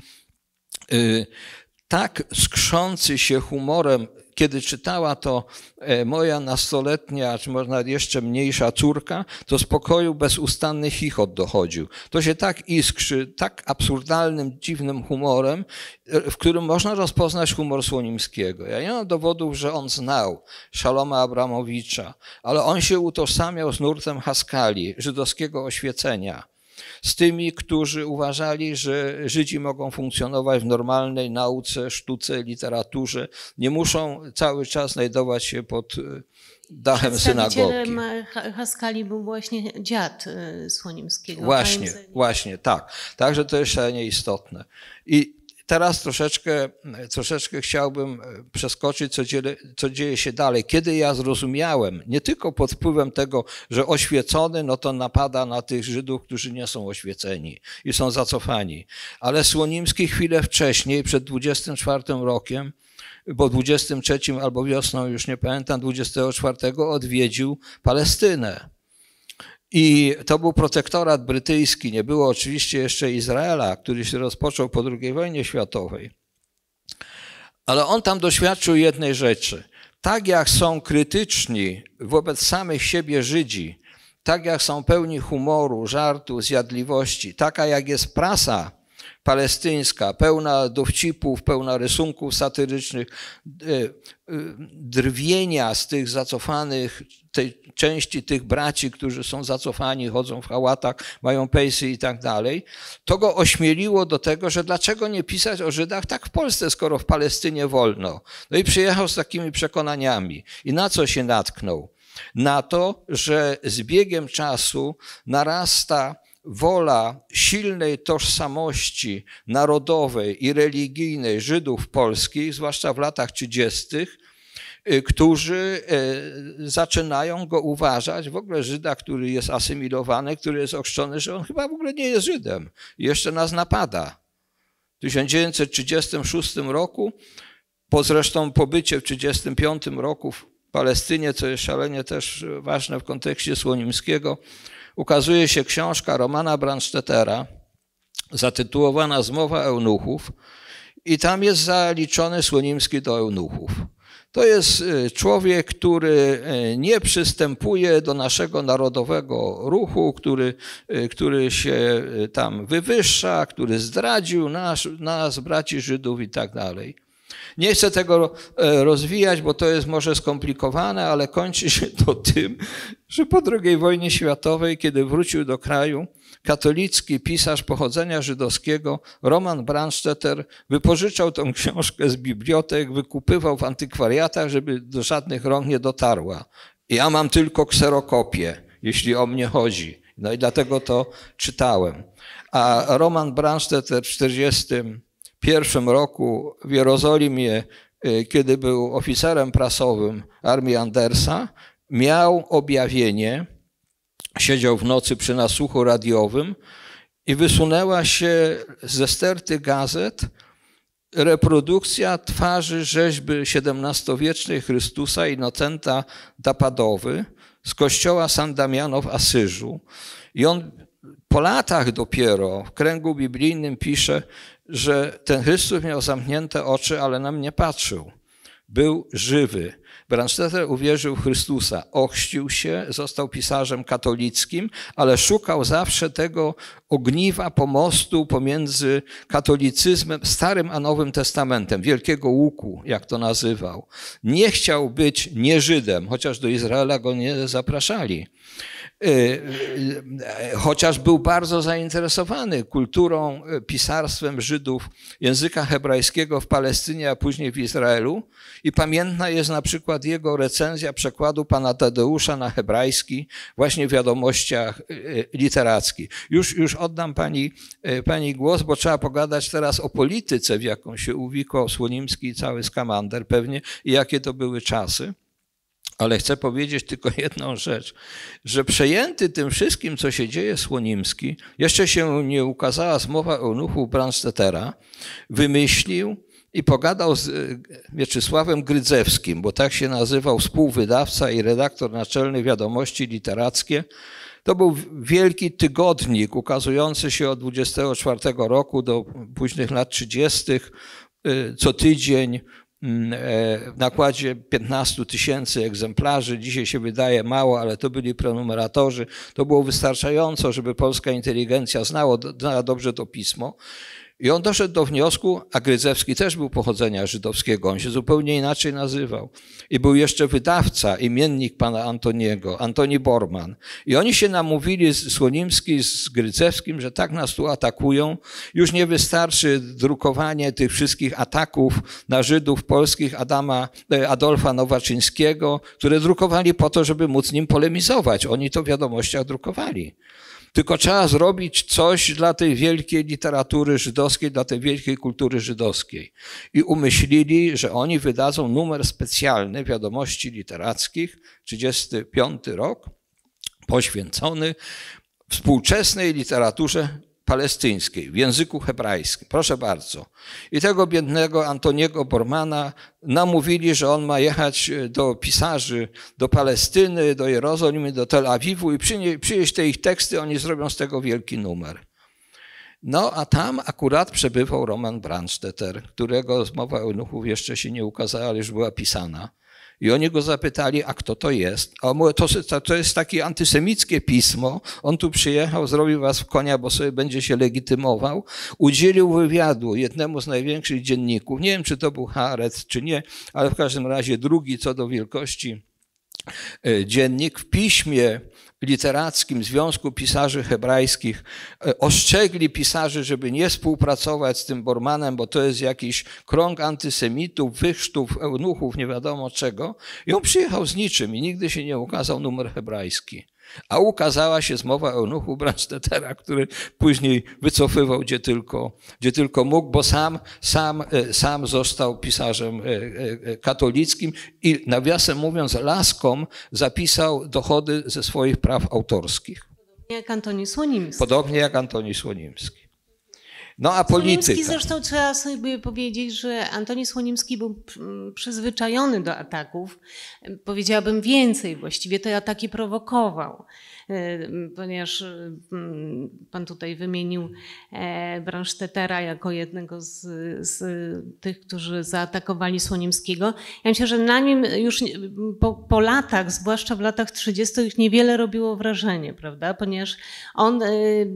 Tak skrzący się humorem kiedy czytała to e, moja nastoletnia, czy można jeszcze mniejsza córka, to z pokoju bezustanny chichot dochodził. To się tak iskrzy, tak absurdalnym, dziwnym humorem, e, w którym można rozpoznać humor Słonimskiego. Ja nie mam dowodów, że on znał Szaloma Abramowicza, ale on się utożsamiał z nurtem Haskali, żydowskiego oświecenia z tymi, którzy uważali, że Żydzi mogą funkcjonować w normalnej nauce, sztuce, literaturze, nie muszą cały czas znajdować się pod e, dachem synagogi. Haskali był właśnie dziad e, Słonimskiego. Właśnie, właśnie, tak. Także to jest szalenie istotne. I Teraz troszeczkę, troszeczkę chciałbym e, przeskoczyć, co dzieje, co dzieje się dalej. Kiedy ja zrozumiałem, nie tylko pod wpływem tego, że oświecony, no to napada na tych Żydów, którzy nie są oświeceni i są zacofani, ale Słonimski chwilę wcześniej, przed 24 rokiem, bo 23 albo wiosną, już nie pamiętam, 24 odwiedził Palestynę. I to był protektorat brytyjski, nie było oczywiście jeszcze Izraela, który się rozpoczął po II wojnie światowej. Ale on tam doświadczył jednej rzeczy. Tak jak są krytyczni wobec samych siebie Żydzi, tak jak są pełni humoru, żartu, zjadliwości, taka jak jest prasa palestyńska, pełna dowcipów, pełna rysunków satyrycznych, y, y, drwienia z tych zacofanych, tej części tych braci, którzy są zacofani, chodzą w hałatach, mają pejsy i tak dalej, to go ośmieliło do tego, że dlaczego nie pisać o Żydach tak w Polsce, skoro w Palestynie wolno. No i przyjechał z takimi przekonaniami. I na co się natknął? Na to, że z biegiem czasu narasta wola silnej tożsamości narodowej i religijnej Żydów polskich, zwłaszcza w latach 30., y, którzy y, zaczynają go uważać, w ogóle Żyda, który jest asymilowany, który jest ochrzczony, że on chyba w ogóle nie jest Żydem. Jeszcze nas napada. W 1936 roku, po zresztą pobycie w 1935 roku w Palestynie, co jest szalenie też ważne w kontekście Słonimskiego, ukazuje się książka Romana Brandstetera zatytułowana Zmowa Eunuchów i tam jest zaliczony Słonimski do Eunuchów. To jest y, człowiek, który y, nie przystępuje do naszego narodowego ruchu, który, y, który się tam wywyższa, który zdradził nas, nas braci Żydów i tak dalej. Nie chcę tego e, rozwijać, bo to jest może skomplikowane, ale kończy się to tym, że po II wojnie światowej, kiedy wrócił do kraju, katolicki pisarz pochodzenia żydowskiego Roman Brandstetter wypożyczał tą książkę z bibliotek, wykupywał w antykwariatach, żeby do żadnych rąk nie dotarła. Ja mam tylko kserokopię, jeśli o mnie chodzi. No i dlatego to czytałem. A Roman Brandstetter w 40 pierwszym roku w Jerozolimie, e, kiedy był oficerem prasowym armii Andersa, miał objawienie, siedział w nocy przy nasłuchu radiowym i wysunęła się ze sterty gazet reprodukcja twarzy rzeźby XVII-wiecznej Chrystusa Innocenta Dapadowy z kościoła San Damiano w Asyżu. I on po latach dopiero w kręgu biblijnym pisze, że ten Chrystus miał zamknięte oczy, ale na mnie patrzył. Był żywy. Brandstetter uwierzył w Chrystusa, ochrzcił się, został pisarzem katolickim, ale szukał zawsze tego ogniwa pomostu pomiędzy katolicyzmem, Starym a Nowym Testamentem, Wielkiego Łuku, jak to nazywał. Nie chciał być nie Żydem, chociaż do Izraela go nie zapraszali. Y, y, chociaż był bardzo zainteresowany kulturą, y, pisarstwem Żydów, języka hebrajskiego w Palestynie, a później w Izraelu. I pamiętna jest na przykład jego recenzja przekładu pana Tadeusza na hebrajski, właśnie w wiadomościach literackich. Już, już oddam pani, pani głos, bo trzeba pogadać teraz o polityce, w jaką się uwikłał Słonimski i cały Skamander pewnie, i jakie to były czasy. Ale chcę powiedzieć tylko [LAUGHS] jedną rzecz, że przejęty tym wszystkim, co się dzieje Słonimski, jeszcze się nie ukazała zmowa eunuchu Brandstetera, wymyślił i pogadał z e, Mieczysławem Grydzewskim, bo tak się nazywał współwydawca i redaktor naczelny Wiadomości Literackie. To był wielki tygodnik ukazujący się od 24 roku do późnych lat 30. E, co tydzień Mm, e, w nakładzie 15 tysięcy egzemplarzy. Dzisiaj się wydaje mało, ale to byli pronumeratorzy, To było wystarczająco, żeby polska inteligencja znała dobrze to pismo. I on doszedł do wniosku, a Grydzewski też był pochodzenia żydowskiego, on się zupełnie inaczej nazywał. I był jeszcze wydawca, imiennik pana Antoniego, Antoni Borman. I oni się namówili, z Słonimski z Grydzewskim, że tak nas tu atakują. Już nie wystarczy drukowanie tych wszystkich ataków na Żydów polskich Adama, e, Adolfa Nowaczyńskiego, które drukowali po to, żeby móc nim polemizować. Oni to w wiadomościach drukowali. Tylko trzeba zrobić coś dla tej wielkiej literatury żydowskiej, dla tej wielkiej kultury żydowskiej. I umyślili, że oni wydadzą numer specjalny wiadomości literackich, 35 rok, poświęcony współczesnej literaturze palestyńskiej, w języku hebrajskim. Proszę bardzo. I tego biednego Antoniego Bormana namówili, że on ma jechać e, do pisarzy, do Palestyny, do Jerozolimy, do Tel Awiwu i przynieść te ich teksty, oni zrobią z tego wielki numer. No a tam akurat przebywał Roman Brandstetter, którego mowa eunuchów jeszcze się nie ukazała, ale już była pisana. I oni go zapytali, a kto to jest? A on mówi, to, to jest takie antysemickie pismo. On tu przyjechał, zrobił was w konia, bo sobie będzie się legitymował. Udzielił wywiadu jednemu z największych dzienników. Nie wiem, czy to był Haaretz, czy nie, ale w każdym razie drugi co do wielkości e, dziennik w piśmie Literackim Związku Pisarzy Hebrajskich e, ostrzegli pisarzy, żeby nie współpracować z tym Bormanem, bo to jest jakiś krąg antysemitów, wychrztów, eunuchów, nie wiadomo czego. I on przyjechał z niczym i nigdy się nie ukazał numer hebrajski. A ukazała się zmowa eunuchu Branstetera, który później wycofywał gdzie tylko, gdzie tylko mógł, bo sam, sam, e, sam został pisarzem e, e, katolickim i nawiasem mówiąc laskom zapisał dochody ze swoich praw autorskich. Jak Podobnie jak Antoni Słonimski. No a polityka. Zresztą trzeba sobie powiedzieć, że Antoni Słonimski był przyzwyczajony do ataków. Powiedziałabym więcej, właściwie te ataki prowokował y, ponieważ y, mm, pan tutaj wymienił e, Bransztetera jako jednego z, z, tych, którzy zaatakowali Słonimskiego. Ja myślę, że na nim już po, po latach, zwłaszcza w latach 30., niewiele robiło wrażenie, prawda? Ponieważ on y,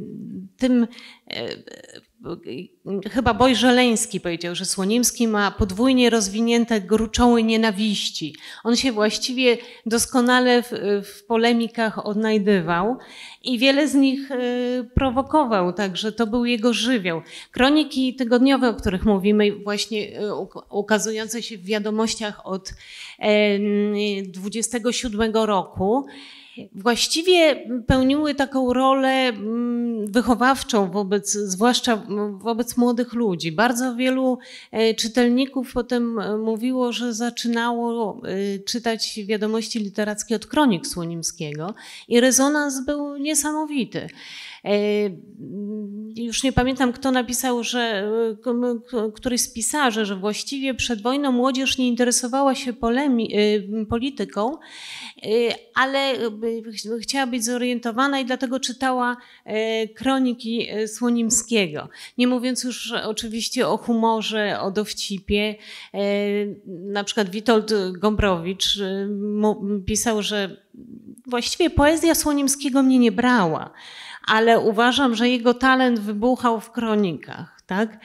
tym e, chyba Boj Żeleński powiedział, że Słonimski ma podwójnie rozwinięte gruczoły nienawiści. On się właściwie doskonale w, w polemikach odnajdywał i wiele z nich y, prowokował, także to był jego żywioł. Kroniki tygodniowe, o których mówimy, właśnie y, ukazujące się w wiadomościach od 27 roku, właściwie pełniły taką rolę mm, wychowawczą wobec, zwłaszcza wobec młodych ludzi. Bardzo wielu e, czytelników potem e, mówiło, że zaczynało e, czytać wiadomości literackie od kronik Słonimskiego i rezonans był niesamowity. E, już nie pamiętam, kto napisał, że e, któryś z pisarzy, że właściwie przed wojną młodzież nie interesowała się polemi, e, polityką, ale chciała być zorientowana i dlatego czytała kroniki Słonimskiego. Nie mówiąc już oczywiście o humorze, o dowcipie. Na przykład Witold Gombrowicz pisał, że właściwie poezja Słonimskiego mnie nie brała ale uważam, że jego talent wybuchał w kronikach, tak?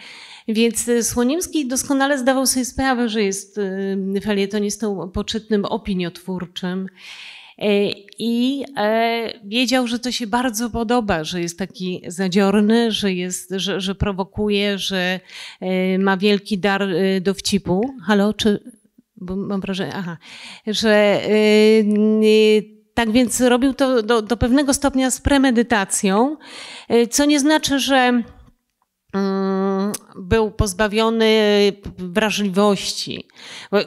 Więc e, Słonimski doskonale zdawał sobie sprawę, że jest e, felietonistą poczytnym, opiniotwórczym e, i wiedział, że to się bardzo podoba, że jest taki zadziorny, że, jest, że, że prowokuje, że ma wielki dar do wcipu. Halo, czy... Bo mam wrażenie, aha, że tak więc robił to do, do pewnego stopnia z premedytacją, y, co nie znaczy, że mm, był pozbawiony e, wrażliwości.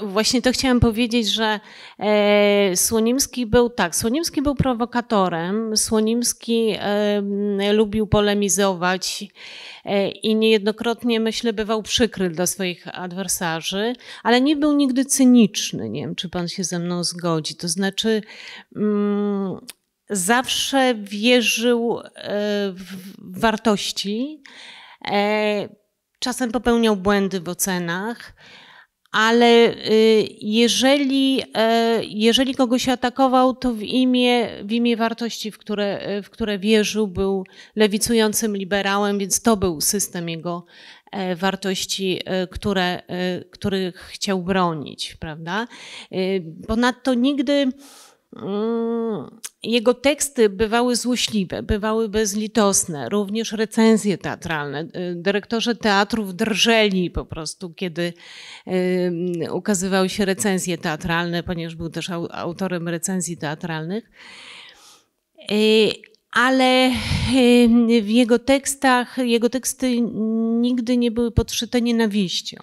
Właśnie to chciałam powiedzieć, że e, Słonimski był tak, Słonimski był prowokatorem, Słonimski lubił polemizować e, i niejednokrotnie, myślę, bywał przykry dla swoich adwersarzy, ale nie był nigdy cyniczny. Nie wiem, czy pan się ze mną zgodzi. To znaczy, mm, zawsze wierzył w wartości, czasem popełniał błędy w ocenach, ale y, jeżeli, e, jeżeli kogoś atakował, to w imię, w imię wartości, w które, w które wierzył, był lewicującym liberałem, więc to był system jego e, wartości, e, które, których chciał bronić, prawda? Y, ponadto nigdy Mm, jego teksty bywały złośliwe, bywały bezlitosne, również recenzje teatralne. Y, Dyrektorzy teatrów drżeli po prostu, kiedy y, ukazywały się recenzje teatralne, ponieważ był też autorem recenzji teatralnych. Y, ale w jego tekstach, jego teksty nigdy nie były podszyte nienawiścią.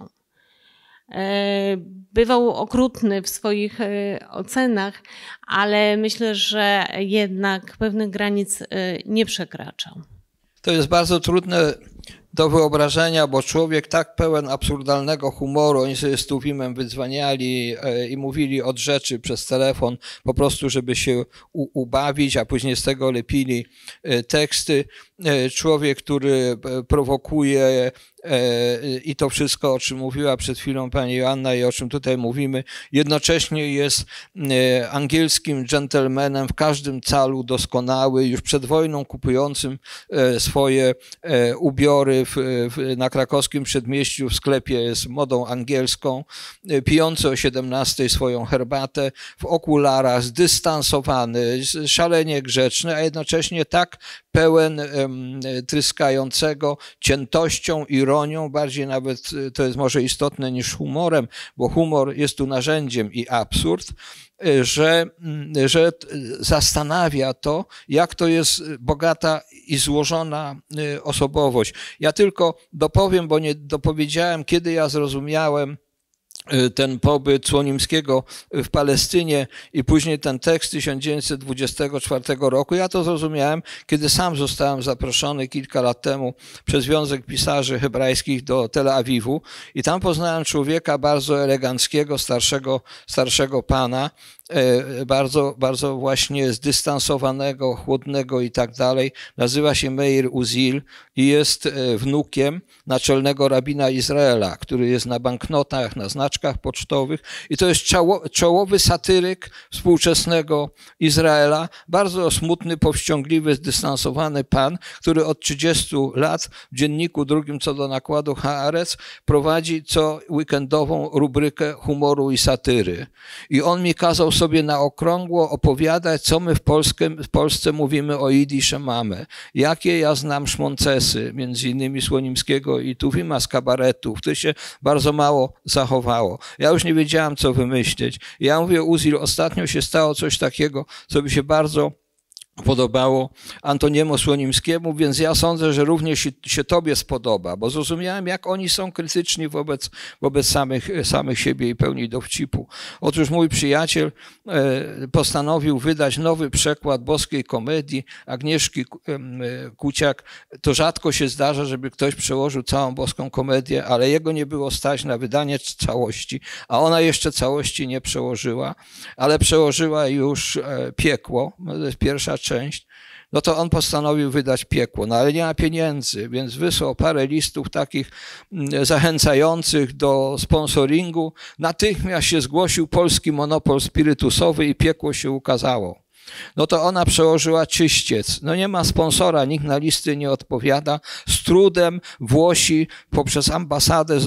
E, bywał okrutny w swoich e, ocenach, ale myślę, że jednak pewnych granic e, nie przekraczał. To jest bardzo trudne do wyobrażenia, bo człowiek tak pełen absurdalnego humoru, oni sobie z Tuwimem wydzwaniali i mówili od rzeczy przez telefon, po prostu żeby się ubawić, a później z tego lepili teksty. E, człowiek, który e, prowokuje e, i to wszystko, o czym mówiła przed chwilą pani Joanna i o czym tutaj mówimy, jednocześnie jest angielskim dżentelmenem w każdym calu doskonały, już przed wojną kupującym swoje ubiory w, w, na krakowskim przedmieściu w sklepie z modą angielską, pijący o 17 swoją herbatę w okularach, zdystansowany, szalenie grzeczny, a jednocześnie tak pełen tryskającego ciętością, ironią, bardziej nawet e, to jest może istotne niż humorem, bo humor jest tu narzędziem i absurd, e, że, że e, zastanawia to, jak to jest bogata i złożona osobowość. Ja tylko dopowiem, bo nie dopowiedziałem, kiedy ja zrozumiałem Y, ten pobyt Słonimskiego w Palestynie i później ten tekst 1924 roku. Ja to zrozumiałem, kiedy sam zostałem zaproszony kilka lat temu przez Związek Pisarzy Hebrajskich do Tel Awiwu i tam poznałem człowieka bardzo eleganckiego, starszego, starszego pana, E, bardzo, bardzo właśnie zdystansowanego, chłodnego i tak dalej. Nazywa się Meir Uzil i jest e, wnukiem naczelnego rabina Izraela, który jest na banknotach, na znaczkach pocztowych i to jest czołowy satyryk współczesnego Izraela. Bardzo smutny, powściągliwy, zdystansowany pan, który od 30 lat w dzienniku drugim co do nakładu Haaretz prowadzi co weekendową rubrykę humoru i satyry. I on mi kazał sobie na okrągło opowiadać, co my w, w Polsce mówimy o jidysze mamy. Jakie ja znam szmoncesy, między innymi Słonimskiego i Tuwima z kabaretów, To się bardzo mało zachowało. Ja już nie wiedziałam, co wymyślić. Ja mówię, Uzil, ostatnio się stało coś takiego, co mi się bardzo podobało Antoniemu Słonimskiemu, więc ja sądzę, że również się Tobie spodoba, bo zrozumiałem, jak oni są krytyczni wobec, wobec samych, samych siebie i pełni dowcipu. Otóż mój przyjaciel e, postanowił wydać nowy przekład boskiej komedii Agnieszki e, Kuciak. To rzadko się zdarza, żeby ktoś przełożył całą boską komedię, ale jego nie było stać na wydanie całości, a ona jeszcze całości nie przełożyła, ale przełożyła już e, piekło, to jest pierwsza część, no to on postanowił wydać piekło, no ale nie ma pieniędzy, więc wysłał parę listów takich mm, zachęcających do sponsoringu. Natychmiast się zgłosił polski monopol spirytusowy i piekło się ukazało no to ona przełożyła czyściec. No nie ma sponsora, nikt na listy nie odpowiada. Z trudem Włosi poprzez ambasadę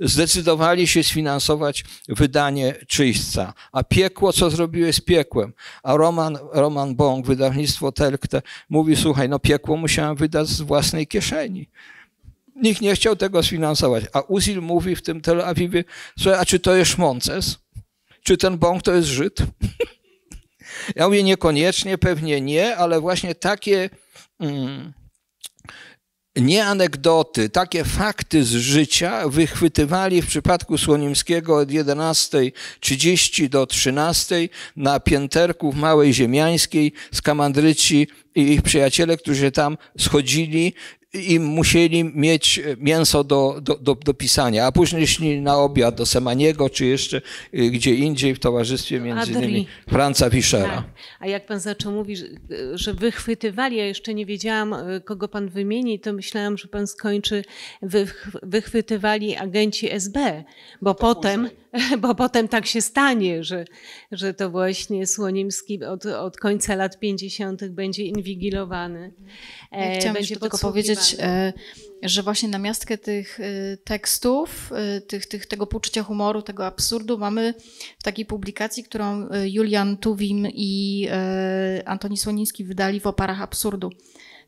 zdecydowali się sfinansować wydanie czyśćca. A piekło, co zrobiłeś z piekłem? A Roman, Roman Bong, wydawnictwo Telkte, mówi, słuchaj, no piekło musiałem wydać z własnej kieszeni. Nikt nie chciał tego sfinansować. A Uzil mówi w tym Tel Awiwie, słuchaj, a czy to jest Szmonces? Czy ten Bong to jest Żyd? [LAUGHS] Ja mówię niekoniecznie, pewnie nie, ale właśnie takie mm, nie anegdoty, takie fakty z życia wychwytywali w przypadku Słonimskiego od 11.30 do 13.00 na pięterku w Małej Ziemiańskiej z kamandryci i ich przyjaciele, którzy tam schodzili i musieli mieć e, mięso do, do, do, do, pisania, a później szli na obiad do Semaniego, czy jeszcze e, gdzie indziej w towarzystwie między innymi Franca Fischera. Tak. A jak pan zaczął mówić, że wychwytywali, ja jeszcze nie wiedziałam, e, kogo pan wymieni, to myślałam, że pan skończy, wychwytywali agenci SB, bo to potem... Później [LAUGHS] bo potem tak się stanie, że, że to właśnie Słonimski od, od końca lat 50. będzie inwigilowany. Ja chciałam będzie tylko powiedzieć, E, że właśnie na miastkę tych e, tekstów, e, tych, tych, tego poczucia humoru, tego absurdu mamy w takiej publikacji, którą Julian Tuwim i Antoni Słoniński wydali w Oparach Absurdu.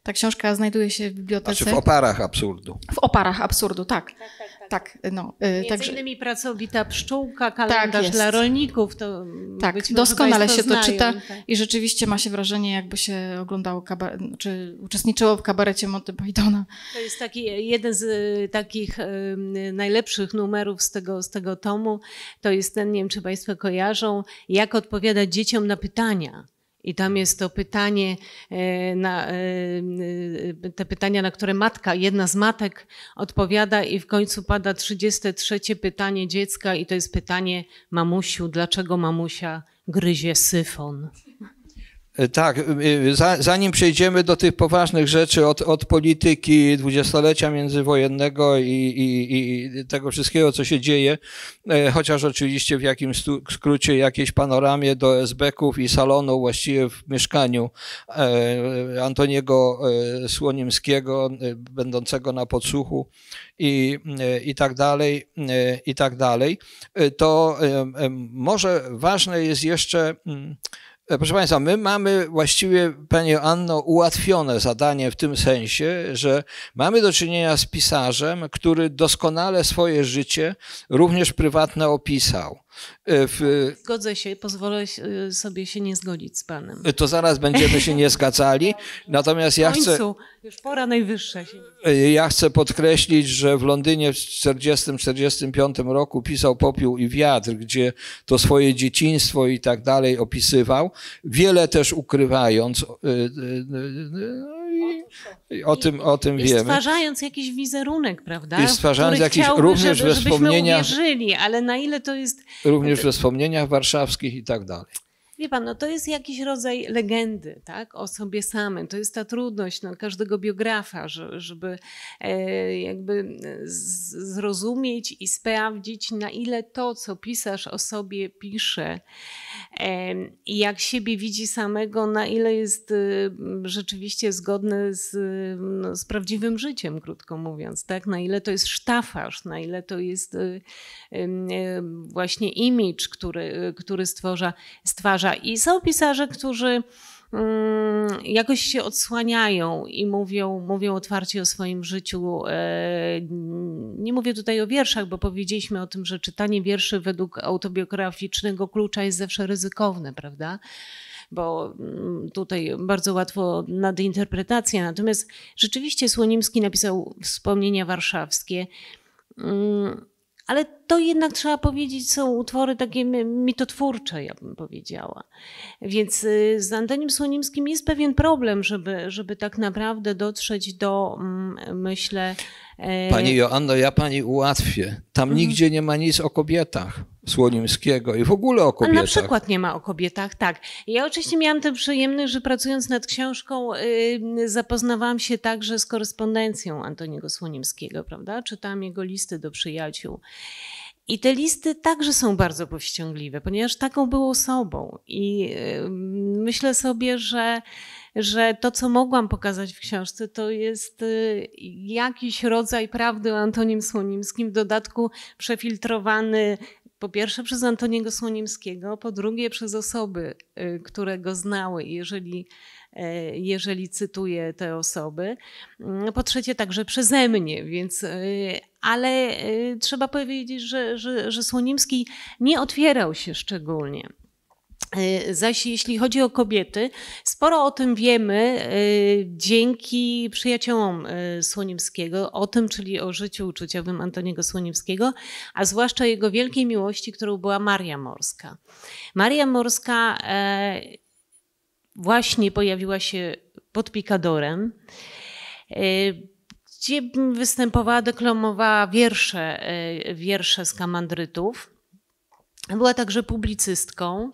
Ta książka znajduje się w znaczy bibliotece. Znaczy w oparach absurdu. W oparach absurdu, tak. tak, tak. Tak. tak, no. Y, Między także... innymi pracowita pszczółka, tak kalendarz tak dla rolników. To tak, doskonale się znają. to czyta tak. i rzeczywiście ma się wrażenie, jakby się oglądało, czy uczestniczyło w kabarecie Monty Pythona. To jest taki, jeden z y, takich y, najlepszych numerów z tego, z tego tomu. To jest ten, nie wiem czy Państwo kojarzą, jak odpowiadać dzieciom na pytania. I tam jest to pytanie, e, na, e, e, te pytania, na które matka, jedna z matek odpowiada, i w końcu pada 33 pytanie dziecka, i to jest pytanie: Mamusiu, dlaczego mamusia gryzie syfon? E, tak, e, e, zanim przejdziemy do tych poważnych rzeczy od, od polityki dwudziestolecia międzywojennego i, i, i, tego wszystkiego, co się dzieje, chociaż oczywiście w jakimś skrócie jakiejś panoramie do SB-ków i salonu właściwie w mieszkaniu Antoniego Słonimskiego, będącego na podsłuchu i, i tak dalej, i tak dalej, to może ważne jest jeszcze mm, E, proszę Państwa, my mamy właściwie, Pani Anno, ułatwione zadanie w tym sensie, że mamy do czynienia z pisarzem, który doskonale swoje życie, również prywatne, opisał. E, w... E, Zgodzę się, pozwolę e, sobie się nie zgodzić z panem. To zaraz będziemy się nie [LAUGHS] zgadzali. Natomiast ja chcę. Już pora najwyższa. Ja chcę podkreślić, że w Londynie w 1940-1945 roku pisał Popiół i Wiatr, gdzie to swoje dzieciństwo i tak dalej opisywał. Wiele też ukrywając. I o tym, o tym I wiemy. Stwarzając jakiś wizerunek, prawda? I stwarzając jakiś również żeby, we wspomnieniach. Uwierzyli, ale na ile to jest Również we wspomnieniach warszawskich i tak dalej. Wie pan, no to jest jakiś rodzaj legendy tak, o sobie samym. To jest ta trudność no, każdego biografa, żeby e, jakby zrozumieć i sprawdzić, na ile to, co pisarz o sobie pisze, jak siebie widzi samego, na ile jest y, rzeczywiście zgodny z, no, z prawdziwym życiem, krótko mówiąc, tak? Na ile to jest sztafasz, na ile to jest y, e, właśnie imidż, który, y, który stworza, stwarza. I są pisarze, którzy Mm, jakoś się odsłaniają i mówią, mówią otwarcie o swoim życiu. E, nie mówię tutaj o wierszach, bo powiedzieliśmy o tym, że czytanie wierszy według autobiograficznego klucza jest zawsze ryzykowne, prawda? Bo mm, tutaj bardzo łatwo nadinterpretacja. Natomiast rzeczywiście Słonimski napisał wspomnienia warszawskie, mm, ale to jednak trzeba powiedzieć, są utwory takie mitotwórcze, ja bym powiedziała. Więc y, z Antoniem Słonimskim jest pewien problem, żeby, żeby tak naprawdę dotrzeć do, mm, myślę... E, pani Joanno, ja pani ułatwię. Tam mhm. nigdzie nie ma nic o kobietach. Słonimskiego i w ogóle o kobietach. na przykład nie ma o kobietach, tak. Ja oczywiście miałam tę przyjemność, że pracując nad książką y, zapoznawałam się także z korespondencją Antoniego Słonimskiego, prawda? Czytałam jego listy do przyjaciół. I te listy także są bardzo powściągliwe, ponieważ taką był osobą. I y, myślę sobie, że, że to, co mogłam pokazać w książce, to jest y, jakiś rodzaj prawdy o Antonim Słonimskim, w dodatku przefiltrowany po pierwsze przez Antoniego Słonimskiego, po drugie przez osoby, y, które go znały. Jeżeli E, jeżeli cytuję te osoby. Mm, po trzecie, także przeze mnie, więc e, ale e, trzeba powiedzieć, że, że, że Słonimski nie otwierał się szczególnie. Zaś jeśli chodzi o kobiety, sporo o tym wiemy dzięki przyjaciołom Słonimskiego, o tym, czyli o życiu uczuciowym Antoniego Słonimskiego, a zwłaszcza jego wielkiej miłości, którą była Maria Morska. Maria Morska właśnie pojawiła się pod Pikadorem, e, gdzie występowała, deklamowała wiersze, e, wiersze z kamandrytów. Była także publicystką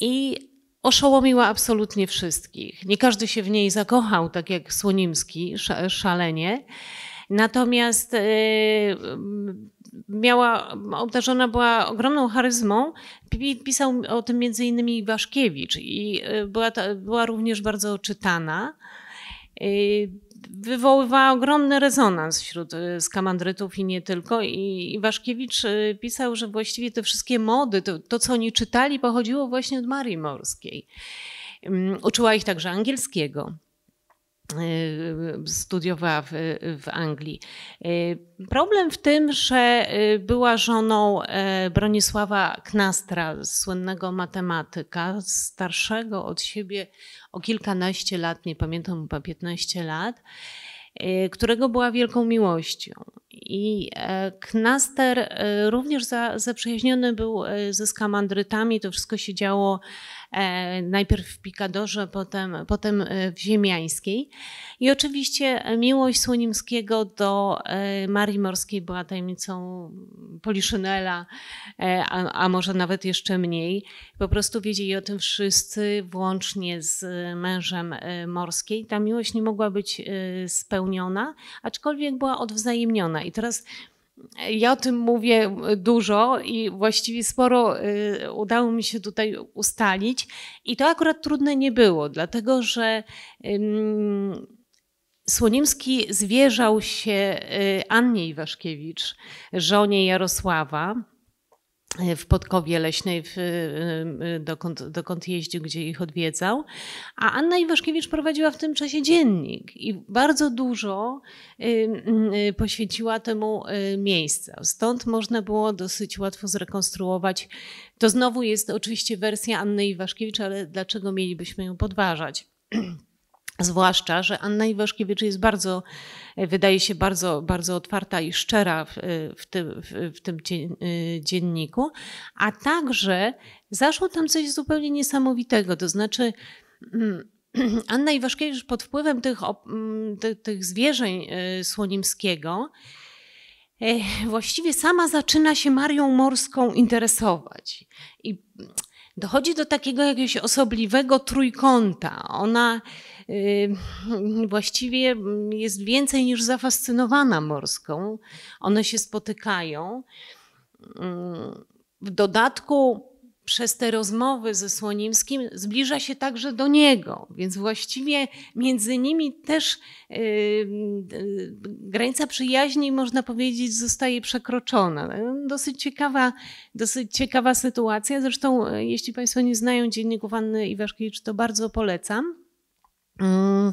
i oszołomiła absolutnie wszystkich. Nie każdy się w niej zakochał, tak jak Słonimski, szalenie. Natomiast e, miała, obdarzona była ogromną charyzmą. Pisał o tym między innymi Waszkiewicz i y, była, była również bardzo czytana. Y, wywoływała ogromny rezonans wśród y, skamandrytów i nie tylko. I, i Waszkiewicz pisał, że właściwie te wszystkie mody, to, to co oni czytali, pochodziło właśnie od Marii Morskiej. Mm, uczyła ich także angielskiego. Y, studiowała w, w, Anglii. Y, problem w tym, że y, była żoną e, Bronisława Knastra, słynnego matematyka, starszego od siebie o kilkanaście lat, nie pamiętam, chyba 15 lat, którego była wielką miłością. I e, Knaster e, również za, zaprzyjaźniony był e, ze skamandrytami. To wszystko się działo najpierw w Pikadorze, potem, potem w Ziemiańskiej. I oczywiście miłość Słonimskiego do Marii Morskiej była tajemnicą Poliszynela, a, a może nawet jeszcze mniej. Po prostu wiedzieli o tym wszyscy, włącznie z mężem Morskiej. Ta miłość nie mogła być spełniona, aczkolwiek była odwzajemniona. I teraz e, ja o tym mówię e, dużo i właściwie sporo e, udało mi się tutaj ustalić. I to akurat trudne nie było, dlatego że Słonimski zwierzał się Annie Iwaszkiewicz, żonie Jarosława w Podkowie Leśnej, w, y, y, dokąd, dokąd jeździł, gdzie ich odwiedzał. A Anna Iwaszkiewicz prowadziła w tym czasie dziennik i bardzo dużo y, poświęciła temu miejsca. Stąd można było dosyć łatwo zrekonstruować. To znowu jest oczywiście wersja Anny Iwaszkiewicz, ale dlaczego mielibyśmy ją podważać? [CLEARS THROAT] Zwłaszcza, że Anna Iwaszkiewicz jest bardzo, e, wydaje się bardzo, bardzo otwarta i szczera w, e, w tym, w, w tym e, dzienniku, a także zaszło tam coś zupełnie niesamowitego. To znaczy, mm, [CLEARS THROAT] Anna Iwaszkiewicz pod wpływem tych, mm, tych, tych zwierzeń Słonimskiego właściwie sama zaczyna się Marią Morską interesować. I dochodzi do takiego jakiegoś osobliwego trójkąta. Ona właściwie jest więcej niż zafascynowana morską. One się spotykają. W dodatku przez te rozmowy ze Słonimskim zbliża się także do niego, więc właściwie między nimi też y, granica przyjaźni, można powiedzieć, zostaje przekroczona. Dosyć ciekawa, dosyć ciekawa sytuacja. Zresztą, y, jeśli Państwo nie znają dzienników Anny Iwaszkiewicz, to bardzo polecam. Mm.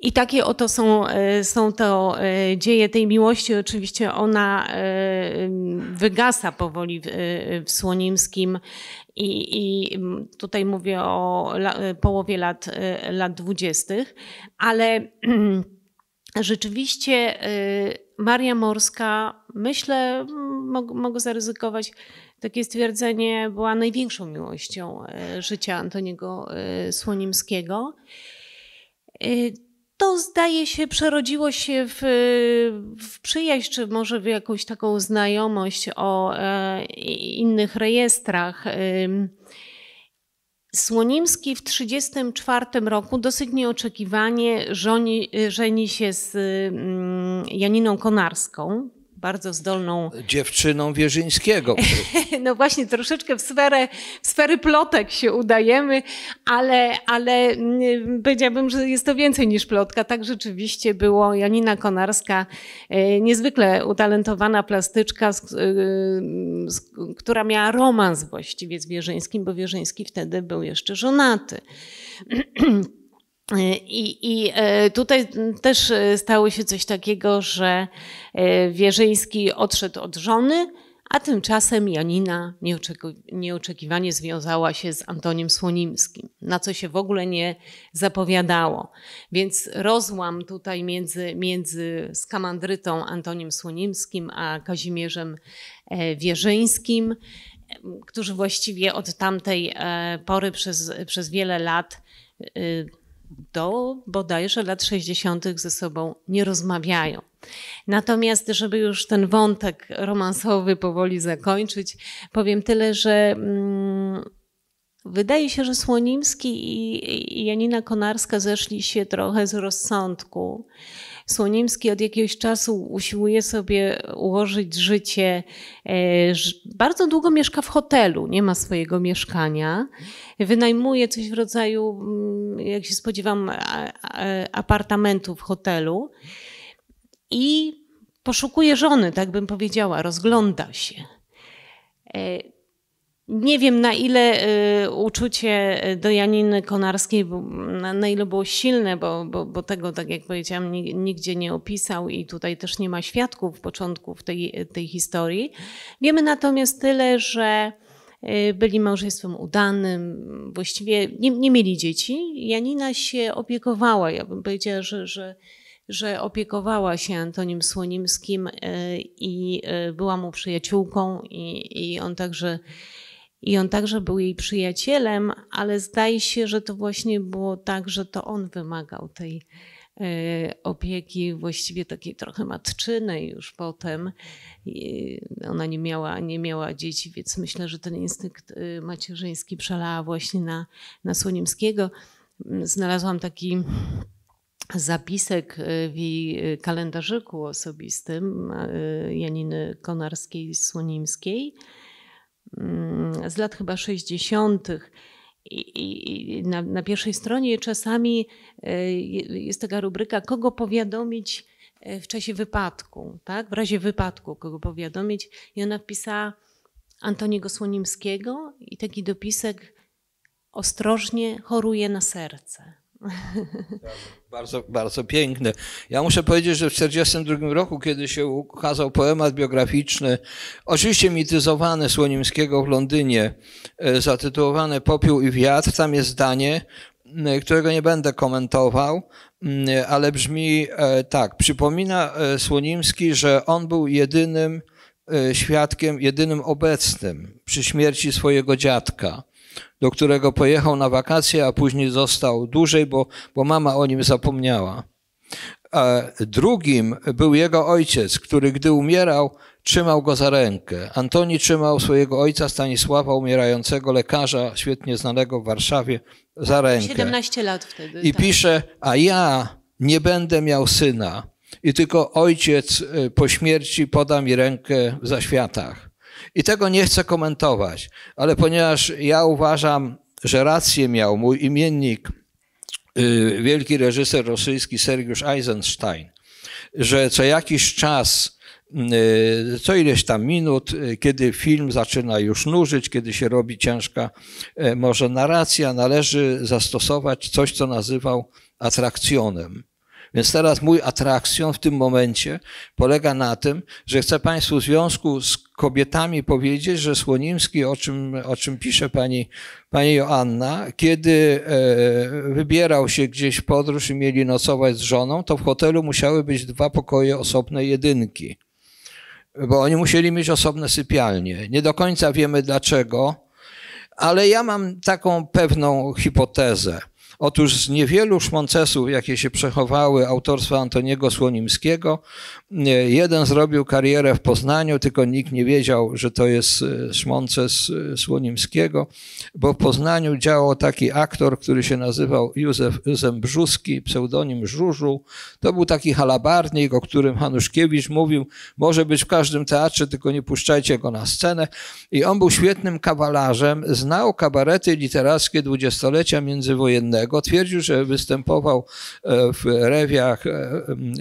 I takie oto są, e, są to e, dzieje tej miłości. Oczywiście ona e, wygasa powoli w, w Słonimskim i, i tutaj mówię o la, połowie lat, lat 20., ale [CLEARS THROAT] rzeczywiście Maria Morska, myślę, mogę zaryzykować takie stwierdzenie, była największą miłością życia Antoniego Słonimskiego. Y, to zdaje się, przerodziło się w, w przyjaźń, czy może w jakąś taką znajomość o e, innych rejestrach. Słonimski w 1934 roku dosyć nieoczekiwanie żoni, y, żeni się z Janiną Konarską, bardzo zdolną... Dziewczyną Wierzyńskiego. [LAUGHS] no właśnie, troszeczkę w sferę, w sfery plotek się udajemy, ale, ale mm, powiedziałabym, że jest to więcej niż plotka. Tak rzeczywiście było. Janina Konarska, e, niezwykle utalentowana plastyczka, e, która miała romans właściwie z Wierzyńskim, bo Wierzyński wtedy był jeszcze żonaty. [CLEARS THROAT] Y, I, I, e, tutaj też e, stało się coś takiego, że e, Wierzyński odszedł od żony, a tymczasem Janina nieoczekiwanie związała się z Antoniem Słonimskim, na co się w ogóle nie zapowiadało. Więc rozłam tutaj między, między skamandrytą Antoniem Słonimskim a Kazimierzem Wierzyńskim, którzy właściwie od tamtej pory przez, przez wiele lat do bodajże lat 60. ze sobą nie rozmawiają. Natomiast, żeby już ten wątek romansowy powoli zakończyć, powiem tyle, że. Mm, Wydaje się, że Słonimski i Janina Konarska zeszli się trochę z rozsądku. Słoniemski od jakiegoś czasu usiłuje sobie ułożyć życie. E, bardzo długo mieszka w hotelu, nie ma swojego mieszkania. Wynajmuje coś w rodzaju, mm, jak się spodziewam, apartamentu w hotelu. I poszukuje żony, tak bym powiedziała, rozgląda się. E, nie wiem, na ile y, uczucie y, do Janiny Konarskiej, na, ile było silne, bo, bo, bo, tego, tak jak powiedziałam, nigdzie nie opisał i tutaj też nie ma świadków początków tej, tej historii. Wiemy natomiast tyle, że y, byli małżeństwem udanym, właściwie nie, nie mieli dzieci. Janina się opiekowała, ja bym powiedziała, że, że że opiekowała się Antonim Słonimskim i była mu przyjaciółką, i, i on także i on także był jej przyjacielem, ale zdaje się, że to właśnie było tak, że to on wymagał tej e, opieki, właściwie takiej trochę matczynej już potem. Ona nie miała, nie miała dzieci, więc myślę, że ten instynkt e, macierzyński przelała właśnie na, na Słonimskiego. Znalazłam taki zapisek e, w jej kalendarzyku osobistym Janiny Konarskiej-Słonimskiej. Mm, z lat chyba 60. I, na, na pierwszej stronie czasami e, jest taka rubryka, kogo powiadomić e, w czasie wypadku, tak? w razie wypadku, kogo powiadomić. I ona wpisała Antoniego Słonimskiego i taki dopisek ostrożnie choruje na serce. [LAUGHS] Bardzo, bardzo piękne. Ja muszę powiedzieć, że w 1942 roku, kiedy się ukazał poemat biograficzny, oczywiście mityzowany Słonimskiego w Londynie, e, zatytułowany Popiół i wiatr, tam jest zdanie, którego nie będę komentował, ale brzmi e, tak. Przypomina e, Słonimski, że on był jedynym świadkiem, jedynym obecnym przy śmierci swojego dziadka do którego pojechał na wakacje, a później został dłużej, bo, bo mama o nim zapomniała. Drugim był jego ojciec, który gdy umierał, trzymał go za rękę. Antoni trzymał swojego ojca Stanisława, umierającego lekarza, świetnie znanego w Warszawie, za rękę. 17 lat wtedy. I tak. pisze, a ja nie będę miał syna i tylko ojciec y, po śmierci poda mi rękę w zaświatach. I tego nie chcę komentować, ale ponieważ ja uważam, że rację miał mój imiennik, y, wielki reżyser rosyjski Sergiusz Eisenstein, że co jakiś czas, y, co ileś tam minut, y, kiedy film zaczyna już nużyć, kiedy się robi ciężka może narracja, należy zastosować coś, co nazywał atrakcjonem więc teraz mój atrakcją w tym momencie polega na tym, że chcę Państwu w związku z kobietami powiedzieć, że Słonimski, o czym, o czym pisze pani, pani Joanna, kiedy e, wybierał się gdzieś w podróż i mieli nocować z żoną, to w hotelu musiały być dwa pokoje osobne jedynki. Bo oni musieli mieć osobne sypialnie. Nie do końca wiemy dlaczego, ale ja mam taką pewną hipotezę Otóż z niewielu szmoncesów, jakie się przechowały autorstwa Antoniego Słonimskiego, e, jeden zrobił karierę w Poznaniu, tylko nikt nie wiedział, że to jest e, szmonces e, Słonimskiego, bo w Poznaniu działał taki aktor, który się nazywał Józef Zembrzuski, pseudonim Żużu. To był taki halabarnik, o którym Hanuszkiewicz mówił, może być w każdym teatrze, tylko nie puszczajcie go na scenę. I on był świetnym kawalarzem, znał kabarety literackie dwudziestolecia międzywojennego, Chicago, twierdził, że występował e, w rewiach e,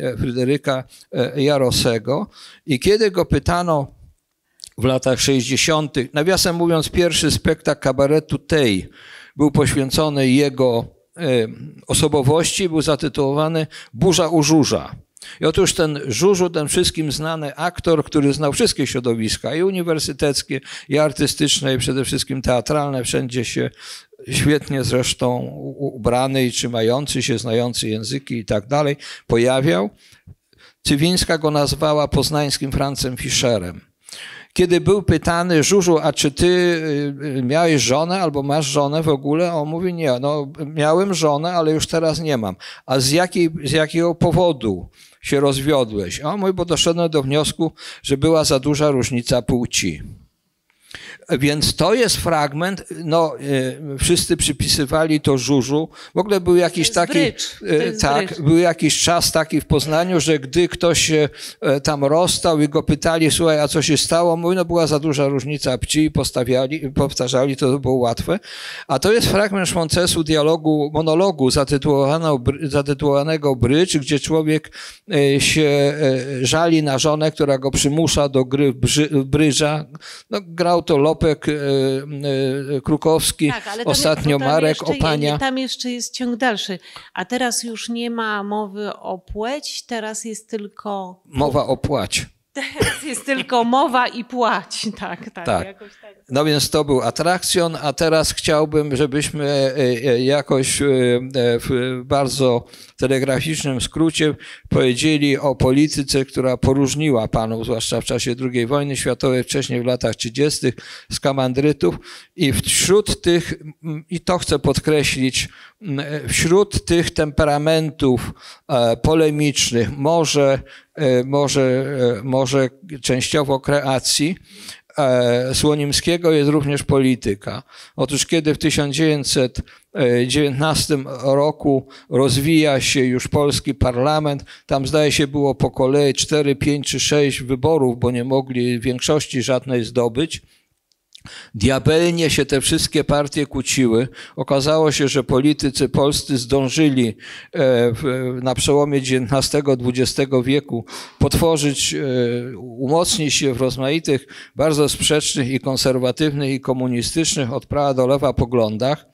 e, Fryderyka Jarosego i kiedy go pytano w latach 60., nawiasem mówiąc, pierwszy spektakl kabaretu tej był poświęcony jego osobowości, był zatytułowany Burza u Żurza. I otóż ten Żużu, ten wszystkim znany aktor, który znał wszystkie środowiska, i uniwersyteckie, i artystyczne, i przede wszystkim teatralne, wszędzie się świetnie zresztą ubrany i trzymający się, znający języki i tak dalej, pojawiał. Cywińska go nazwała poznańskim Francem Fischerem. Kiedy był pytany, Żużu, a czy ty y, y, miałeś żonę albo masz żonę w ogóle? On mówi, nie, no miałem żonę, ale już teraz nie mam. A z, jakiej, z jakiego powodu? się rozwiodłeś. O mój, bo doszedłem do wniosku, że była za duża różnica płci. Więc to jest fragment, no e, wszyscy przypisywali to Żużu. W ogóle był jakiś taki, e, tak, brycz. był jakiś czas taki w Poznaniu, że gdy ktoś się e, tam rozstał i go pytali, słuchaj, a co się stało? Mówi, no była za duża różnica pci i postawiali, powtarzali, to było łatwe. A to jest fragment Szmoncesu dialogu, monologu zatytułowanego Brycz, gdzie człowiek się żali na żonę, która go przymusza do gry bryża. No, grał to Popek, e, e, Krukowski, tak, ostatnio tam, Marek, jeszcze, Opania. Tam jeszcze jest ciąg dalszy. A teraz już nie ma mowy o płeć, teraz jest tylko. Mowa o płać. Teraz jest tylko mowa i płać, tak, tak. tak. tak. No więc to był atrakcjon, a teraz chciałbym, żebyśmy e, e, jakoś e, w bardzo telegraficznym skrócie powiedzieli o polityce, która poróżniła panów, zwłaszcza w czasie II wojny światowej, wcześniej w latach 30. z kamandrytów i wśród tych, i to chcę podkreślić, wśród tych temperamentów polemicznych, może E, może, e, może częściowo kreacji, e, Słonimskiego jest również polityka. Otóż kiedy w 1919 roku rozwija się już polski parlament, tam zdaje się było po kolei 4, 5 czy 6 wyborów, bo nie mogli większości żadnej zdobyć Diabelnie się te wszystkie partie kłóciły. Okazało się, że politycy polscy zdążyli e, na przełomie XIX-XX wieku potworzyć, e, umocnić się w rozmaitych, bardzo sprzecznych i konserwatywnych i komunistycznych od prawa do lewa poglądach.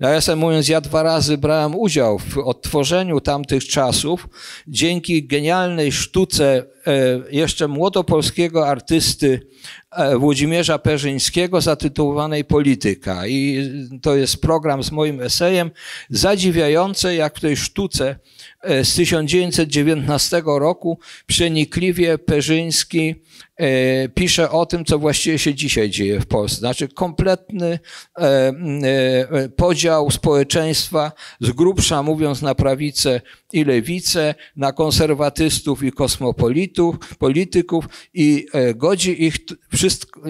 No, ja jestem mówiąc, ja dwa razy brałem udział w odtworzeniu tamtych czasów dzięki genialnej sztuce E, jeszcze młodopolskiego artysty e, Włodzimierza Perzyńskiego zatytułowanej Polityka. I to jest program z moim esejem zadziwiające, jak w tej sztuce e, z 1919 roku przenikliwie Perzyński pisze o tym, co właściwie się dzisiaj dzieje w Polsce. Znaczy kompletny podział społeczeństwa z grubsza, mówiąc na prawicę, i lewicę, na konserwatystów i kosmopolitów, polityków i e, godzi ich,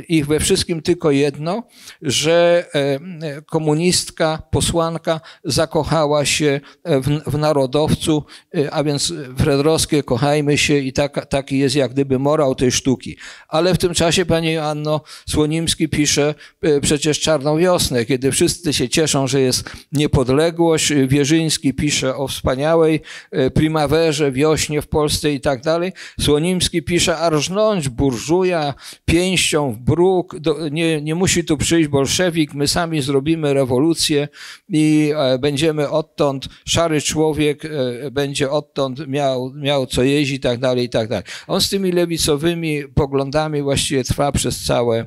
ich we wszystkim tylko jedno, że e, komunistka, posłanka zakochała się e, w, w narodowcu, a więc Fredrowskie, kochajmy się i tak, taki jest jak gdyby morał tej sztuki. Ale w tym czasie pani Anno Słonimski pisze przecież Czarną Wiosnę, kiedy wszyscy się cieszą, że jest niepodległość. Wierzyński pisze o wspaniałej E, primawerze, wiośnie w Polsce i tak dalej. Słonimski pisze, arżnąć burżuja pięścią w bruk, do, nie, nie musi tu przyjść bolszewik, my sami zrobimy rewolucję i e, będziemy odtąd, szary człowiek e, będzie odtąd miał, miał co jeździć i tak dalej, i tak dalej. On z tymi lewicowymi poglądami właściwie trwa przez całe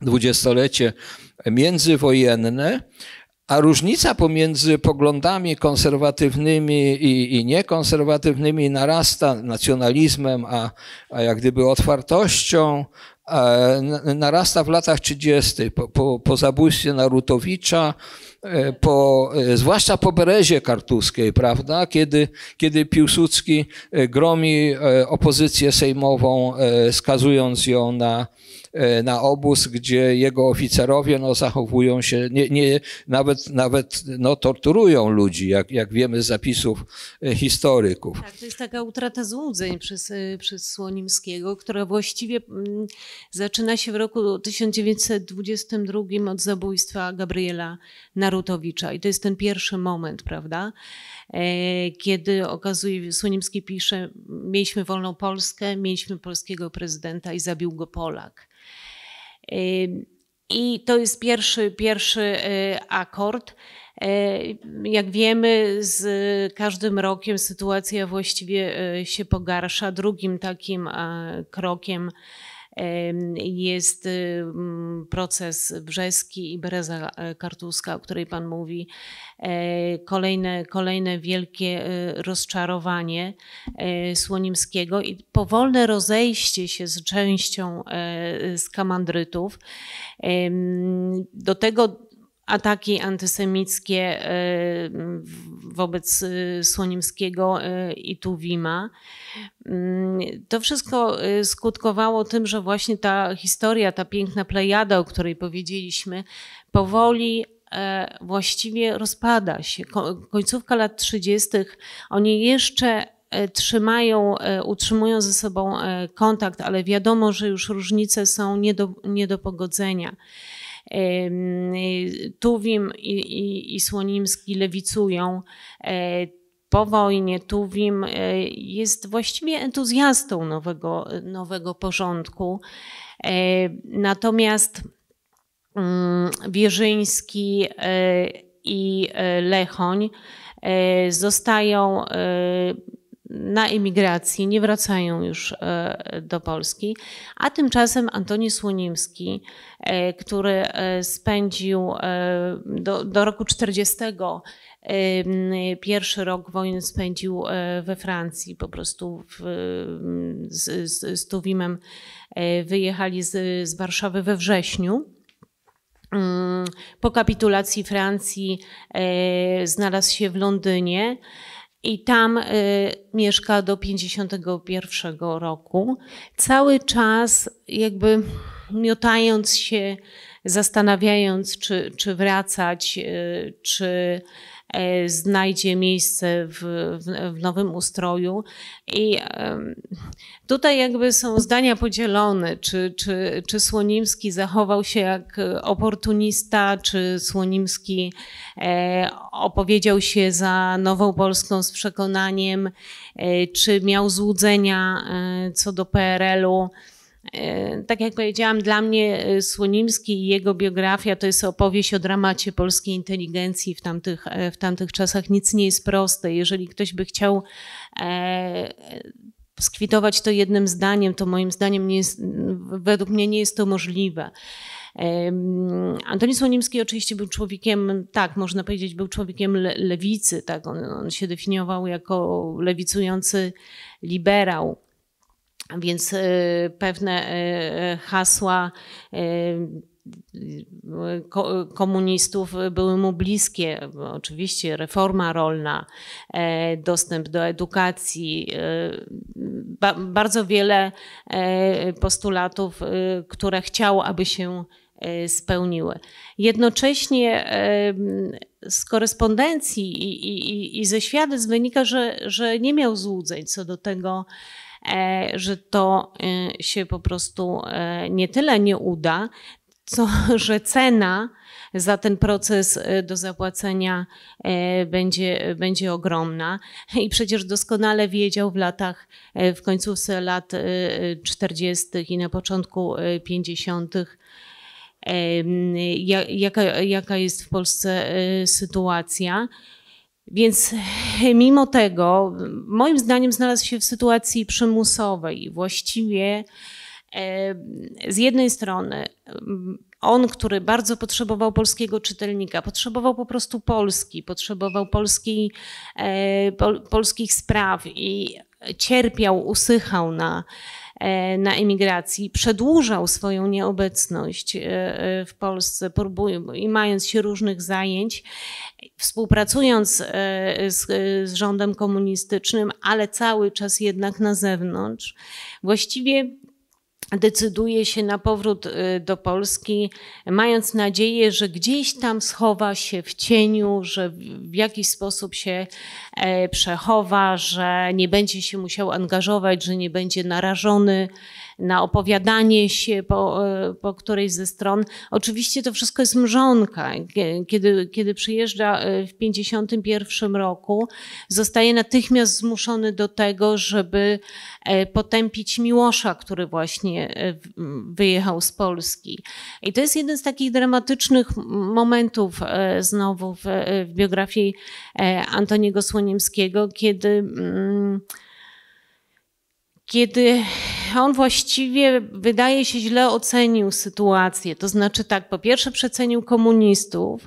dwudziestolecie międzywojenne, a różnica pomiędzy poglądami konserwatywnymi i, i niekonserwatywnymi narasta nacjonalizmem, a, a jak gdyby otwartością, e, narasta w latach 30. Po, po, po zabójstwie Narutowicza, e, po, e, zwłaszcza po Berezie Kartuskiej, prawda, kiedy, kiedy Piłsudski gromi opozycję sejmową, skazując ją na, E, na obóz, gdzie jego oficerowie no, zachowują się, nie, nie, nawet, nawet no, torturują ludzi, jak, jak wiemy z zapisów e, historyków. Tak, to jest taka utrata złudzeń przez, e, przez Słonimskiego, która właściwie mm, zaczyna się w roku 1922 od zabójstwa Gabriela Narutowicza. I to jest ten pierwszy moment, prawda? Kiedy okazuje, Słonimski pisze, mieliśmy wolną Polskę, mieliśmy polskiego prezydenta i zabił go Polak. I to jest pierwszy, pierwszy y, akord. Y, jak wiemy, z każdym rokiem sytuacja właściwie y, się pogarsza. Drugim takim krokiem jest y, mm, proces Brzeski i Bereza e, Kartuska, o której Pan mówi. E, kolejne, kolejne wielkie y, rozczarowanie e, Słonimskiego i powolne rozejście się z częścią skamandrytów. Do tego ataki antysemickie e, wobec e, Słonimskiego e, i Tuwima. Mm, to wszystko skutkowało tym, że właśnie ta historia, ta piękna plejada, o której powiedzieliśmy, powoli właściwie rozpada się. Końcówka lat 30. oni jeszcze trzymają, utrzymują ze sobą kontakt, ale wiadomo, że już różnice są nie do, nie do pogodzenia. Tuwim i, i, i Słonimski lewicują e, po wojnie Tuwim e, jest właściwie entuzjastą nowego, nowego porządku. E, natomiast mm, Wierzyński i Lechoń zostają na emigracji, nie wracają już e, do Polski. A tymczasem Antoni Słonimski, e, który e, spędził do, do roku 40 Pierwszy rok wojny spędził we Francji, po prostu w, z, z, z Tuwimem wyjechali z, z Warszawy we wrześniu. Mm, po kapitulacji Francji znalazł się w Londynie i tam y, mieszka do 51 roku. Cały czas jakby miotając się, zastanawiając, czy, czy wracać, y, czy E, znajdzie miejsce w, w, w nowym ustroju. I tutaj jakby są zdania podzielone, czy, czy, czy Słonimski zachował się jak oportunista, czy Słonimski e, opowiedział się za Nową Polską z przekonaniem, e, czy miał złudzenia co do PRL-u. E, tak jak powiedziałam, dla mnie e, Słonimski i jego biografia to jest opowieść o dramacie polskiej inteligencji w tamtych, e, w tamtych czasach. Nic nie jest proste. Jeżeli ktoś by chciał skwitować to jednym zdaniem, to moim zdaniem nie jest, według mnie nie jest to możliwe. Antoni Słonimski oczywiście był człowiekiem, tak, można powiedzieć, był człowiekiem lewicy, tak, on, on się definiował jako lewicujący liberał. Więc y, pewne y, y, hasła komunistów były mu bliskie. Oczywiście reforma rolna, e, dostęp do edukacji, bardzo wiele e, postulatów, które chciał, aby się e, spełniły. Jednocześnie z korespondencji i, i, i ze świadectw wynika, że, że nie miał złudzeń co do tego, E, że to e, się po prostu e, nie tyle nie uda, co [LAUGHS] że cena za ten proces do zapłacenia będzie, będzie ogromna. I przecież doskonale wiedział w latach, w końcówce lat 40. i na początku 50. Jaka, jaka jest w Polsce sytuacja. Więc mimo tego, moim zdaniem, znalazł się w sytuacji przymusowej. Właściwie e, z jednej strony mm, on, który bardzo potrzebował polskiego czytelnika, potrzebował po prostu Polski, potrzebował polskiej, e, polskich spraw i cierpiał, usychał na E, na emigracji, przedłużał swoją nieobecność e, e, w Polsce, i mając się różnych zajęć, współpracując z, z rządem komunistycznym, ale cały czas jednak na zewnątrz. Właściwie decyduje się na powrót y, do Polski, mając nadzieję, że gdzieś tam schowa się w cieniu, że w jakiś sposób się e, przechowa, że nie będzie się musiał angażować, że nie będzie narażony na opowiadanie się po, e, po którejś ze stron. Oczywiście to wszystko jest mrzonka. Kiedy, kiedy przyjeżdża e, w 1951 roku, zostaje natychmiast zmuszony do tego, żeby e, potępić Miłosza, który właśnie wyjechał z Polski. I to jest jeden z takich dramatycznych momentów znowu w, w biografii Antoniego Słoniewskiego, kiedy. Mm, kiedy on właściwie wydaje się źle ocenił sytuację. To znaczy tak, po pierwsze przecenił komunistów,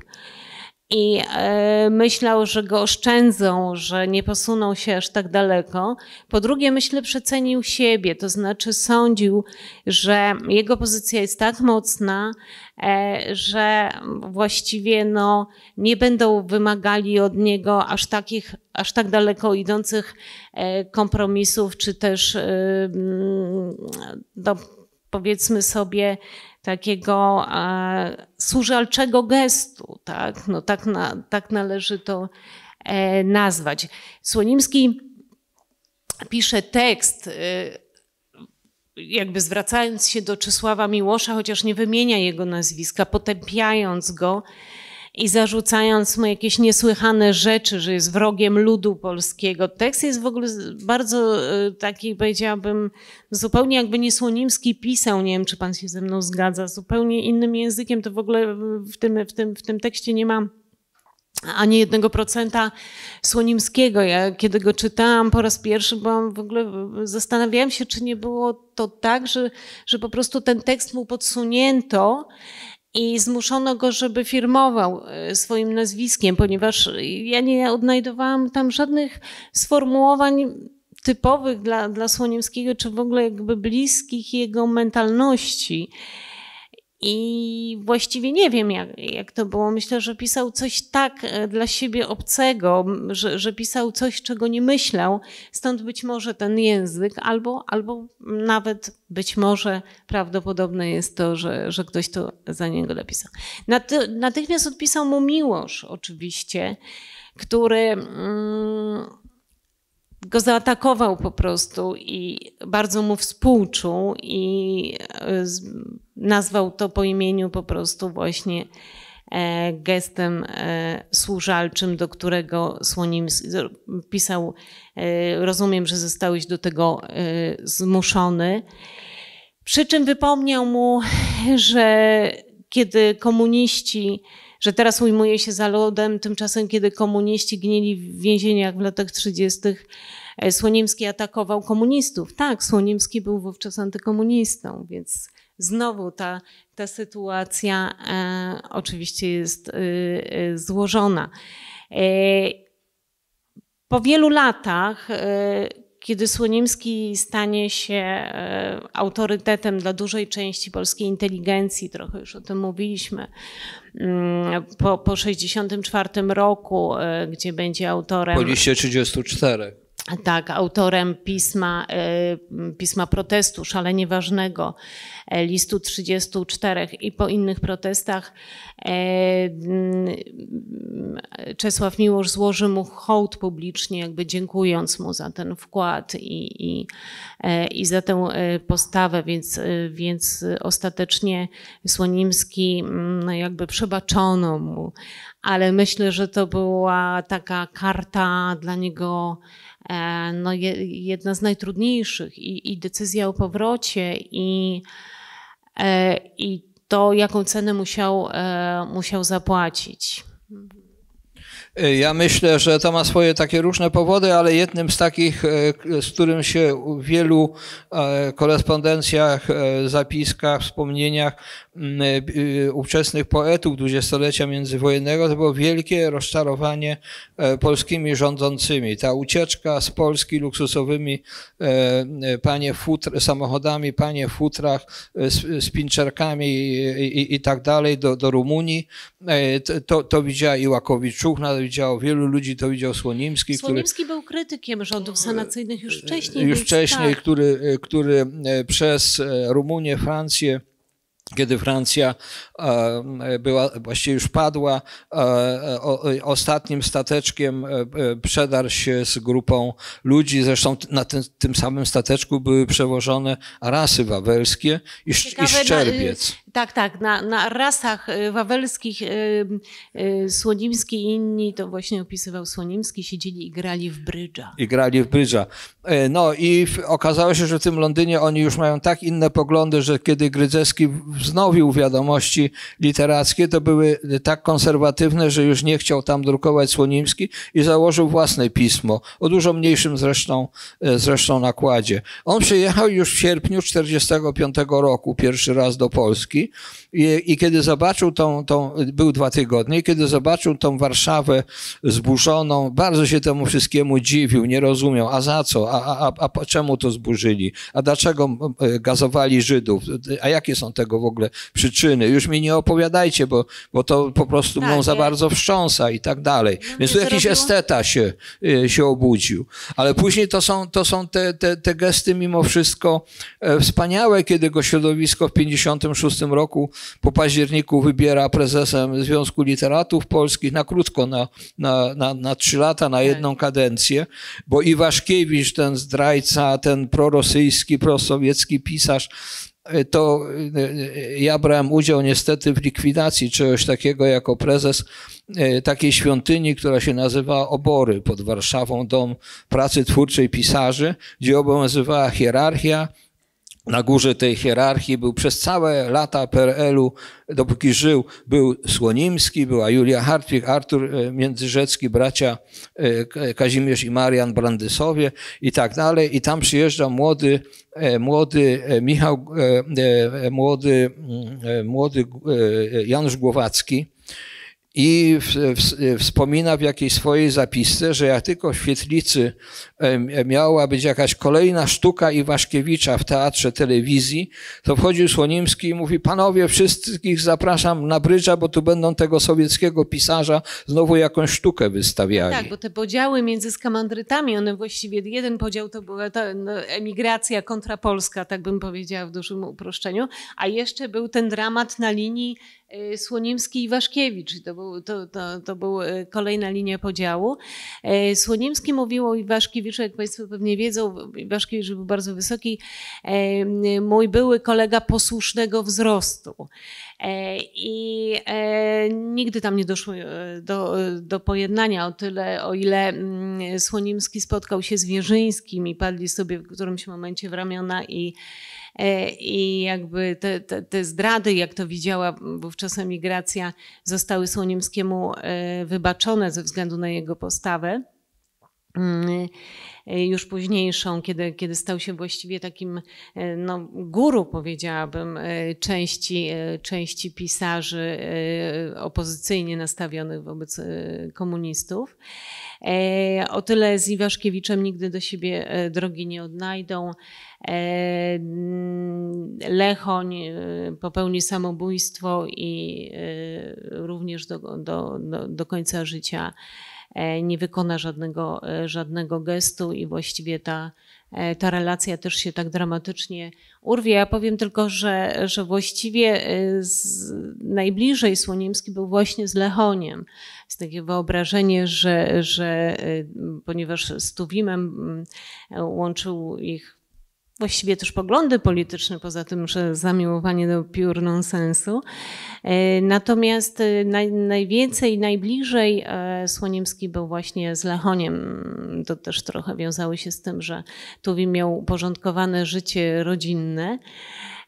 i e, myślał, że go oszczędzą, że nie posuną się aż tak daleko. Po drugie, myślę, przecenił siebie, to znaczy sądził, że jego pozycja jest tak mocna, e, że właściwie no, nie będą wymagali od niego aż takich, aż tak daleko idących e, kompromisów, czy też do, no, powiedzmy sobie takiego e, służalczego gestu. Tak, no, tak, na, tak należy to e, nazwać. Słonimski pisze tekst, e, jakby zwracając się do Czesława Miłosza, chociaż nie wymienia jego nazwiska, potępiając go i zarzucając mu jakieś niesłychane rzeczy, że jest wrogiem ludu polskiego. Tekst jest w ogóle bardzo e, taki, powiedziałabym, zupełnie jakby nie Słonimski pisał, nie wiem czy pan się ze mną zgadza, zupełnie innym językiem, to w ogóle w tym, w tym, w tym tekście nie ma ani jednego procenta Słonimskiego. Ja kiedy go czytałam po raz pierwszy, bo w ogóle, zastanawiałam się, czy nie było to tak, że, że po prostu ten tekst mu podsunięto i zmuszono go, żeby firmował e, swoim nazwiskiem, ponieważ ja nie odnajdowałam tam żadnych sformułowań typowych dla, dla Słoniewskiego, czy w ogóle jakby bliskich jego mentalności. I właściwie nie wiem, jak, jak to było. Myślę, że pisał coś tak e, dla siebie obcego, że, że pisał coś, czego nie myślał. Stąd być może ten język, albo, albo nawet być może prawdopodobne jest to, że, że ktoś to za niego napisał. natychmiast odpisał mu miłość, oczywiście, który. Mm, go zaatakował po prostu i bardzo mu współczuł i e, nazwał to po imieniu po prostu właśnie e, gestem e, służalczym, do którego Słonimski pisał, rozumiem, że zostałeś do tego zmuszony. Przy czym wypomniał mu, że kiedy komuniści że teraz ujmuje się za lodem, tymczasem kiedy komuniści gnili w więzieniach w latach 30., e, Słoniemski atakował komunistów. Tak, Słoniemski był wówczas antykomunistą, więc znowu ta, ta sytuacja e, oczywiście jest y, y, e, e, złożona. po wielu latach e, kiedy Słonimski stanie się e, autorytetem dla dużej części polskiej inteligencji, trochę już o tym mówiliśmy, mm, po, po 64 roku, e, gdzie będzie autorem... Po liście 34 tak, autorem pisma, y, pisma protestu szalenie ważnego, e, listu 34 i po innych protestach e, mm, Czesław Miłosz złoży mu hołd publicznie, jakby dziękując mu za ten wkład i, i, e, i za tę postawę, więc, więc ostatecznie Słonimski mm, no jakby przebaczono mu, ale myślę, że to była taka karta dla niego E, no, jedna z najtrudniejszych i, i decyzja o powrocie i, e, i to, jaką cenę musiał, e, musiał zapłacić. Ja myślę, że to ma swoje takie różne powody, ale jednym z takich, z którym się w wielu korespondencjach, zapiskach, wspomnieniach Mm, e, y, ówczesnych poetów dwudziestolecia międzywojennego, to było wielkie rozczarowanie e, polskimi rządzącymi. Ta ucieczka z Polski luksusowymi e, panie futr, samochodami, panie futrach z, z pinczerkami i, i, i, tak dalej do, do Rumunii, to, to widziała Iłakowiczuchna, widziało wielu ludzi, to widział Słonimski. Słonimski który, był krytykiem rządów sanacyjnych już wcześniej. Już wcześniej, tak. który, który przez Rumunię, Francję, kiedy Francja e, była, właściwie już padła, e, ostatnim stateczkiem e, przedarł się z grupą ludzi. Zresztą na tym, tym samym stateczku były przewożone rasy wawelskie i, Ciekawe, i szczerbiec. Y, tak, tak. Na, na rasach y, wawelskich y, y, Słonimski i inni, to właśnie opisywał Słonimski, siedzieli i grali w brydża. I grali w brydża. E, no i okazało się, że w tym Londynie oni już mają tak inne poglądy, że kiedy Grydzewski wznowił wiadomości literackie, to były tak konserwatywne, że już nie chciał tam drukować Słonimski i założył własne pismo, o dużo mniejszym zresztą, e, zresztą nakładzie. On przyjechał już w sierpniu 1945 roku pierwszy raz do Polski i, i kiedy zobaczył tą, tą, był dwa tygodnie, i kiedy zobaczył tą Warszawę zburzoną, bardzo się temu wszystkiemu dziwił, nie rozumiał, a za co, a, a, a, a czemu to zburzyli, a dlaczego e, gazowali Żydów, a jakie są tego w ogóle przyczyny, już mi nie opowiadajcie, bo, bo to po prostu tak, mną e, za bardzo wstrząsa i tak dalej. No Więc tu jakiś esteta się, e, się obudził. Ale później to są, to są te, te, te gesty mimo wszystko wspaniałe, kiedy go środowisko w 56 roku po październiku wybiera prezesem Związku Literatów Polskich na krótko, na, na, na, na trzy lata, na tak. jedną kadencję, bo Iwaszkiewicz, ten zdrajca, ten prorosyjski, prosowiecki pisarz, e, to e, e, ja brałem udział niestety w likwidacji czegoś takiego jako prezes takiej świątyni, która się nazywała Obory pod Warszawą, Dom Pracy Twórczej Pisarzy, gdzie obowiązywała hierarchia, na górze tej hierarchii był przez całe lata PRL-u, dopóki żył, był Słonimski, była Julia Hartwig, Artur e, Międzyrzecki, bracia e, Kazimierz i Marian Brandysowie i tak dalej. I tam przyjeżdża młody, e, młody Michał, młody, młody Janusz Głowacki, i w, w, wspomina w jakiejś swojej zapisce, że jak tylko w świetlicy miała być jakaś kolejna sztuka Iwaszkiewicza w teatrze telewizji, to wchodził Słonimski i mówi: Panowie, wszystkich zapraszam na brydża, bo tu będą tego sowieckiego pisarza znowu jakąś sztukę wystawiali. Tak, bo te podziały między skamandrytami, one właściwie jeden podział to była ta no, emigracja kontrapolska, tak bym powiedziała w dużym uproszczeniu, a jeszcze był ten dramat na linii Y, Słonimski i Waszkiewicz. To, był, to, to, to był y, kolejna linia podziału. Y, Słonimski mówił o Waszkiewiczu, jak Państwo pewnie wiedzą, Waszkiewicz był bardzo wysoki, mój były kolega posłusznego wzrostu. I nigdy tam nie doszło do, do pojednania, o tyle, o ile mm, Słonimski spotkał się z Wierzyńskim i padli sobie w którymś momencie w ramiona i E, i jakby te, te, te zdrady, jak to widziała wówczas emigracja, zostały Słoniemskiemu e, wybaczone ze względu na jego postawę. Mm, E, już późniejszą, kiedy, kiedy stał się właściwie takim e, no, guru, powiedziałabym, e, części, części pisarzy opozycyjnie nastawionych wobec komunistów. O tyle z Iwaszkiewiczem nigdy do siebie drogi nie odnajdą. Mm, Lechoń popełni samobójstwo i również do, do, do, do końca życia E, nie wykona żadnego, e, żadnego gestu i właściwie ta, e, ta relacja też się tak dramatycznie urwie. Ja powiem tylko, że, że właściwie z, najbliżej Słoniemski był właśnie z Lechoniem. Jest takie wyobrażenie, że, że ponieważ z Tuwimem mm, łączył ich właściwie też poglądy polityczne, poza tym, że zamiłowanie do piór nonsensu. E, natomiast e, naj, najwięcej, najbliżej e, Słoniemski był właśnie z Lechoniem. To też trochę wiązało się z tym, że Tuwim miał uporządkowane życie rodzinne.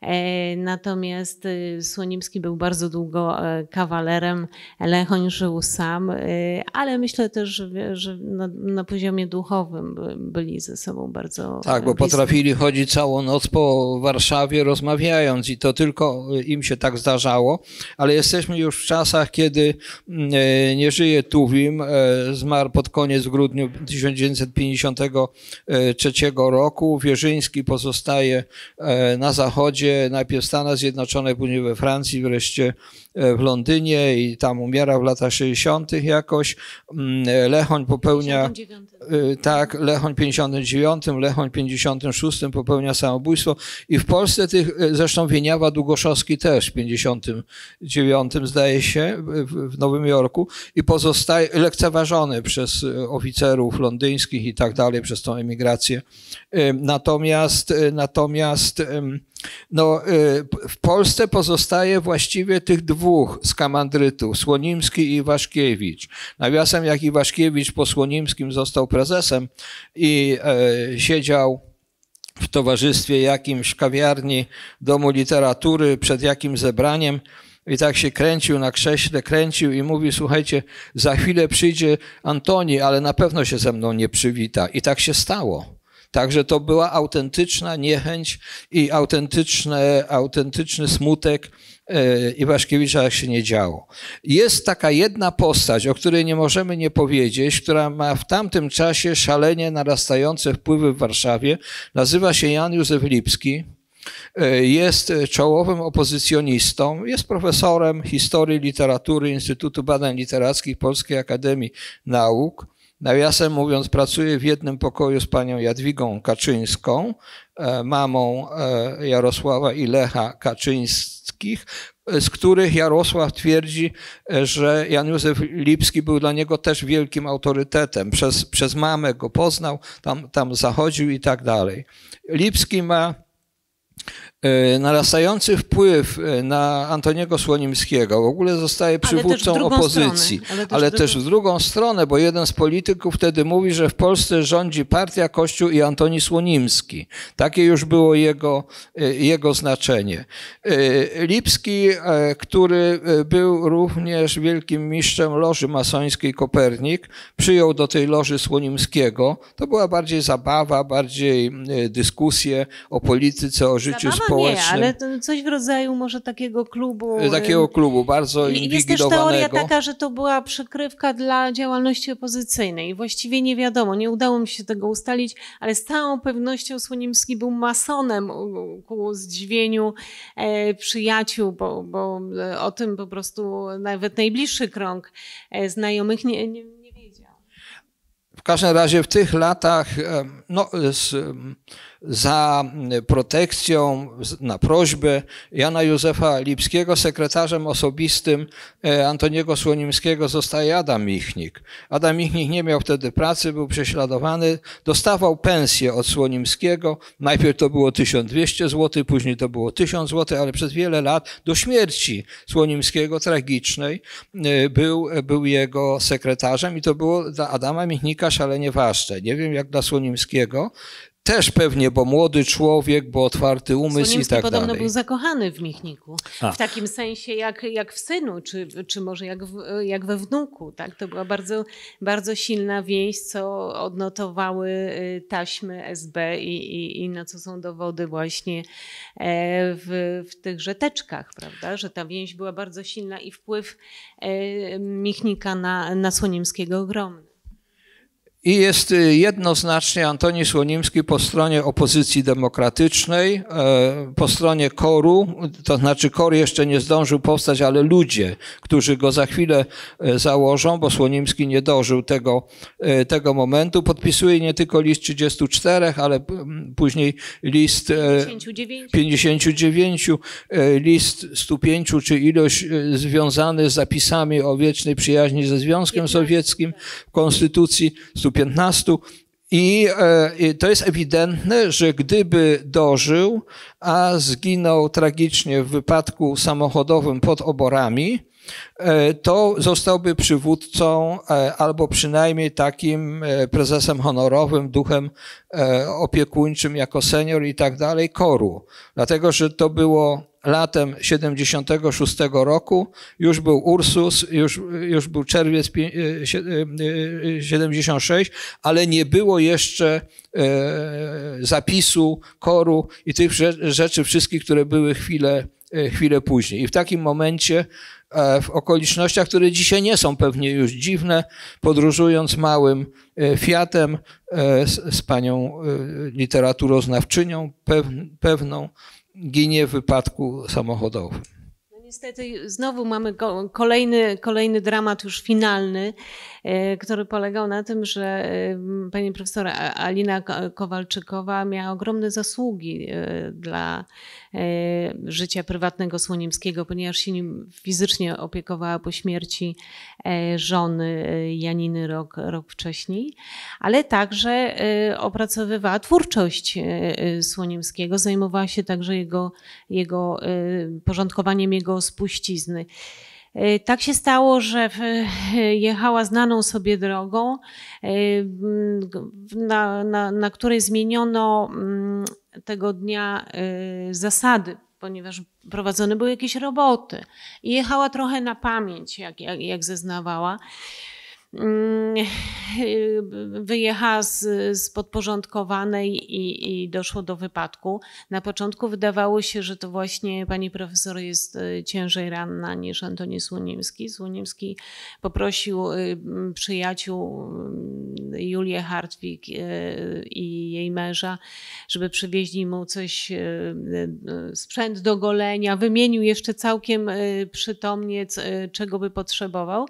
E, natomiast y, Słonimski był bardzo długo e, kawalerem Lechoń żył sam, e, ale myślę też, że na, poziomie duchowym byli ze sobą bardzo. Tak, bo potrafili chodzić całą noc po Warszawie rozmawiając i to tylko y, im się tak zdarzało, ale jesteśmy już w czasach, kiedy mm, nie żyje Tuwim, zmarł pod koniec grudnia 1953 roku. Wierzyński pozostaje na zachodzie najpierw w Stanach Zjednoczonych, później we Francji, wreszcie E, w Londynie i tam umiera w latach 60. jakoś. Mm, Lechoń popełnia. 59. Y, tak, Lechoń 59, Lechoń 56 popełnia samobójstwo. I w Polsce tych, e, zresztą Wieniawa Długoszowski też w 59 zdaje się w Nowym Jorku i pozostaje lekceważony przez e, oficerów londyńskich i tak dalej, przez tą emigrację. Natomiast, natomiast no, w Polsce pozostaje właściwie tych dwóch dwóch z kamandrytu, Słonimski i waszkiewicz Nawiasem, jak Iwaszkiewicz po Słonimskim został prezesem i e, siedział w towarzystwie jakimś kawiarni Domu Literatury przed jakim zebraniem, i tak się kręcił na krześle, kręcił i mówi: Słuchajcie, za chwilę przyjdzie Antoni, ale na pewno się ze mną nie przywita. I tak się stało. Także to była autentyczna niechęć i autentyczny, autentyczny smutek E, Iwaszkiewicza się nie działo. Jest taka jedna postać, o której nie możemy nie powiedzieć, która ma w tamtym czasie szalenie narastające wpływy w Warszawie. Nazywa się Jan Józef Lipski. E, jest czołowym opozycjonistą, jest profesorem historii literatury Instytutu Badań Literackich Polskiej Akademii Nauk. Nawiasem mówiąc, pracuje w jednym pokoju z panią Jadwigą Kaczyńską, e, mamą Jarosława i Lecha Kaczyńskiego E, z których Jarosław twierdzi, e, że Jan Józef Lipski był dla niego też wielkim autorytetem. Przez, przez mamę go poznał, tam, tam zachodził i tak dalej. Lipski ma E, narastający wpływ e, na Antoniego Słonimskiego, w ogóle zostaje przywódcą opozycji, ale, też, ale też w drugą stronę, bo jeden z polityków wtedy mówi, że w Polsce rządzi partia, Kościół i Antoni Słonimski. Takie już było jego, e, jego znaczenie. Lipski, który był również wielkim mistrzem loży masońskiej Kopernik, przyjął do tej loży Słonimskiego. To była bardziej zabawa, bardziej dyskusje o polityce, o życiu zabawa społecznym. nie, ale coś w rodzaju może takiego klubu. E, takiego klubu, bardzo inwigilowanego. Jest też teoria taka, że to była przykrywka dla działalności opozycyjnej. Właściwie nie wiadomo, nie udało mi się tego ustalić, ale z całą pewnością Słonimski był masonem ku zdziwieniu e, przyjaciół, bo, bo e, o tym po prostu nawet najbliższy krąg znajomych nie, nie, wiedział. W każdym razie w tych latach no, z, za mm, protekcją na prośbę Jana Józefa Lipskiego sekretarzem osobistym e, Antoniego Słonimskiego zostaje Adam Michnik. Adam Michnik nie miał wtedy pracy, był prześladowany, dostawał pensję od Słonimskiego. Najpierw to było 1200 zł, później to było 1000 zł, ale przez wiele lat do śmierci Słonimskiego tragicznej e, był, był jego sekretarzem i to było dla Adama Michnika szalenie ważne. Nie wiem jak dla Słonimskiego, też pewnie, bo młody człowiek, bo otwarty umysł i tak podobno dalej. był zakochany w Michniku. A. W takim sensie jak, jak w synu, czy, czy może jak, w, jak we wnuku. Tak? To była bardzo, bardzo silna więź, co odnotowały y, taśmy SB i, i, i na co są dowody właśnie e, w, w tych rzeteczkach, prawda? Że ta więź była bardzo silna i wpływ e, Michnika na, na Słoniewskiego ogromny. I jest y, jednoznacznie Antoni Słonimski po stronie opozycji demokratycznej, e, po stronie koru, to znaczy kor jeszcze nie zdążył powstać, ale ludzie, którzy go za chwilę e, założą, bo Słonimski nie dożył tego, e, tego momentu, podpisuje nie tylko list 34, ale później list 59, 59 list 105 czy ilość związany z zapisami o wiecznej przyjaźni ze Związkiem Sowieckim w Konstytucji 15. I, e, I to jest ewidentne, że gdyby dożył, a zginął tragicznie w wypadku samochodowym pod oborami, e, to zostałby przywódcą e, albo przynajmniej takim prezesem honorowym, duchem opiekuńczym jako senior i tak dalej koru. Dlatego, że to było latem 76 roku, już był Ursus, już, już był czerwiec 76, e, e, e, ale nie było jeszcze zapisu, koru i tych rzeczy wszystkich, które były chwilę, chwilę później. I w takim momencie w okolicznościach, które dzisiaj nie są pewnie już dziwne, podróżując małym Fiatem z, z panią literaturoznawczynią pewną, ginie w wypadku samochodowym. No niestety znowu mamy kolejny, kolejny dramat już finalny. E, który polegał na tym, że e, pani profesor Alina Kowalczykowa miała ogromne zasługi e, dla życia prywatnego Słonimskiego, ponieważ się nim fizycznie opiekowała po śmierci żony Janiny rok, rok wcześniej, ale także opracowywała twórczość Słonimskiego, zajmowała się także jego, jego porządkowaniem jego spuścizny. E, tak się stało, że e, jechała znaną sobie drogą, e, na, na, na której zmieniono mm, tego dnia zasady ponieważ prowadzone były jakieś roboty. I jechała trochę na pamięć, jak, jak, jak zeznawała. Mm, [LAUGHS] wyjechała z, z podporządkowanej i, i doszło do wypadku. Na początku wydawało się, że to właśnie pani profesor jest e, ciężej ranna niż Antoni Słoniemski. Słoniemski poprosił e, przyjaciół Julię Hartwig e, i jej męża, żeby przywieźli mu coś, sprzęt do golenia. Wymienił jeszcze całkiem przytomnie, czego by potrzebował.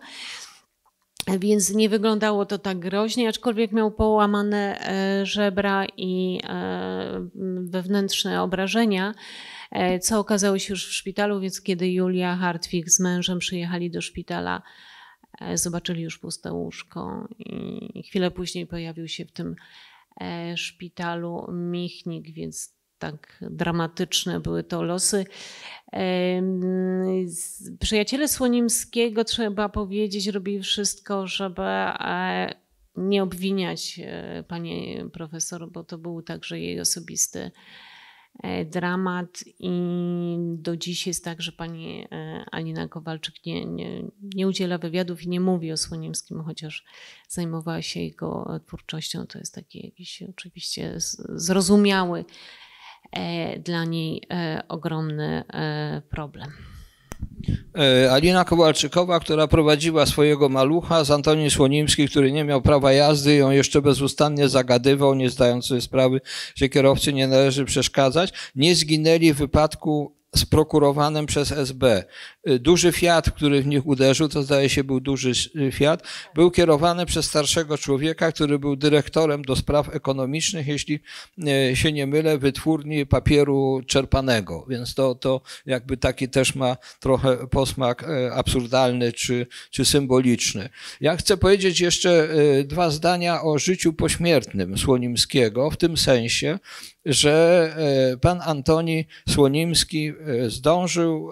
Więc nie wyglądało to tak groźnie, aczkolwiek miał połamane e, żebra i e, wewnętrzne obrażenia, e, co okazało się już w szpitalu, więc kiedy Julia Hartwig z mężem przyjechali do szpitala, zobaczyli już puste łóżko i chwilę później pojawił się w tym szpitalu Michnik, więc tak dramatyczne były to losy. Przyjaciele Słonimskiego, trzeba powiedzieć, robili wszystko, żeby e, nie obwiniać e, pani profesor, bo to był także jej osobisty e, dramat i do dziś jest tak, że pani Alina Kowalczyk nie, nie, nie udziela wywiadów i nie mówi o Słonimskim, chociaż zajmowała się jego twórczością. To jest taki jakiś oczywiście zrozumiały E, dla niej e, ogromny e, problem. Alina Kowalczykowa, która prowadziła swojego malucha, z Antoni Słonimski, który nie miał prawa jazdy, ją jeszcze bezustannie zagadywał, nie zdając sobie sprawy, że kierowcy nie należy przeszkadzać, nie zginęli w wypadku sprokurowanym przez SB. Y, duży Fiat, który w nich uderzył, to zdaje się był duży y, Fiat, był kierowany przez starszego człowieka, który był dyrektorem do spraw ekonomicznych, jeśli y, się nie mylę, wytwórni papieru czerpanego. Więc to, to jakby taki też ma trochę posmak absurdalny czy, czy symboliczny. Ja chcę powiedzieć jeszcze dwa zdania o życiu pośmiertnym Słonimskiego, w tym sensie, że e, pan Antoni Słonimski e, zdążył,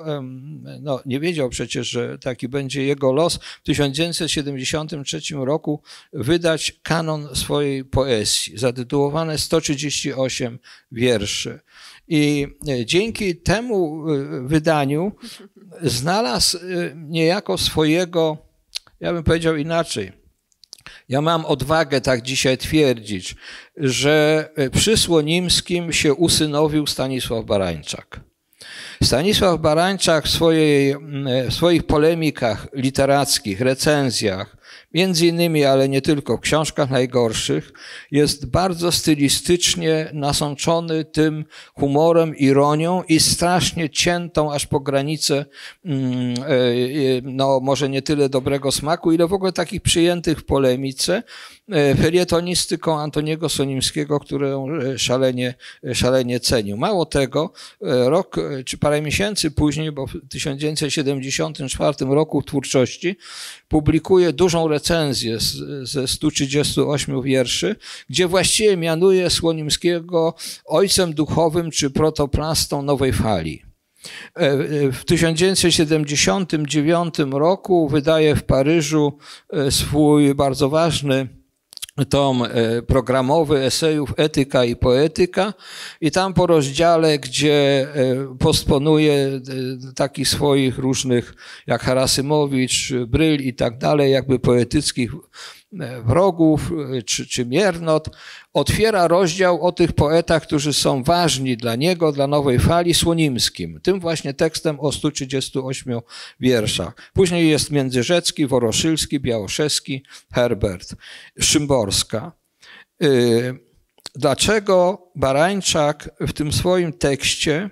no nie wiedział przecież, że taki będzie jego los, w 1973 roku wydać kanon swojej poezji, zatytułowane 138 wierszy. I e, dzięki temu wydaniu [LAUGHS] znalazł niejako swojego, ja bym powiedział inaczej, ja mam odwagę tak dzisiaj twierdzić, że e, przy Słonimskim się usynowił Stanisław Barańczak. Stanisław Barańczak w, swojej, e, w swoich polemikach literackich, recenzjach między innymi, ale nie tylko, w książkach najgorszych, jest bardzo stylistycznie nasączony tym humorem, ironią i strasznie ciętą aż po granicę, mm, e, e, no może nie tyle dobrego smaku, ile w ogóle takich przyjętych w polemice, e, felietonistyką Antoniego Sonimskiego, którą szalenie, szalenie cenił. Mało tego, rok czy parę miesięcy później, bo w 1974 roku w twórczości, publikuje dużą recenzję recenzję ze 138 wierszy, gdzie właściwie mianuje Słonimskiego ojcem duchowym czy protoplastą nowej fali. E, e, w 1979 roku wydaje w Paryżu e, swój bardzo ważny tom e, programowy esejów Etyka i Poetyka i tam po rozdziale, gdzie e, postponuje e, takich swoich różnych, jak Harasymowicz, Bryl i tak dalej, jakby poetyckich E, wrogów e, czy, czy miernot, otwiera rozdział o tych poetach, którzy są ważni dla niego, dla nowej fali, Słonimskim. Tym właśnie tekstem o 138 wierszach. Później jest Międzyrzecki, Woroszylski, Białoszewski, Herbert, Szymborska. E, dlaczego Barańczak w tym swoim tekście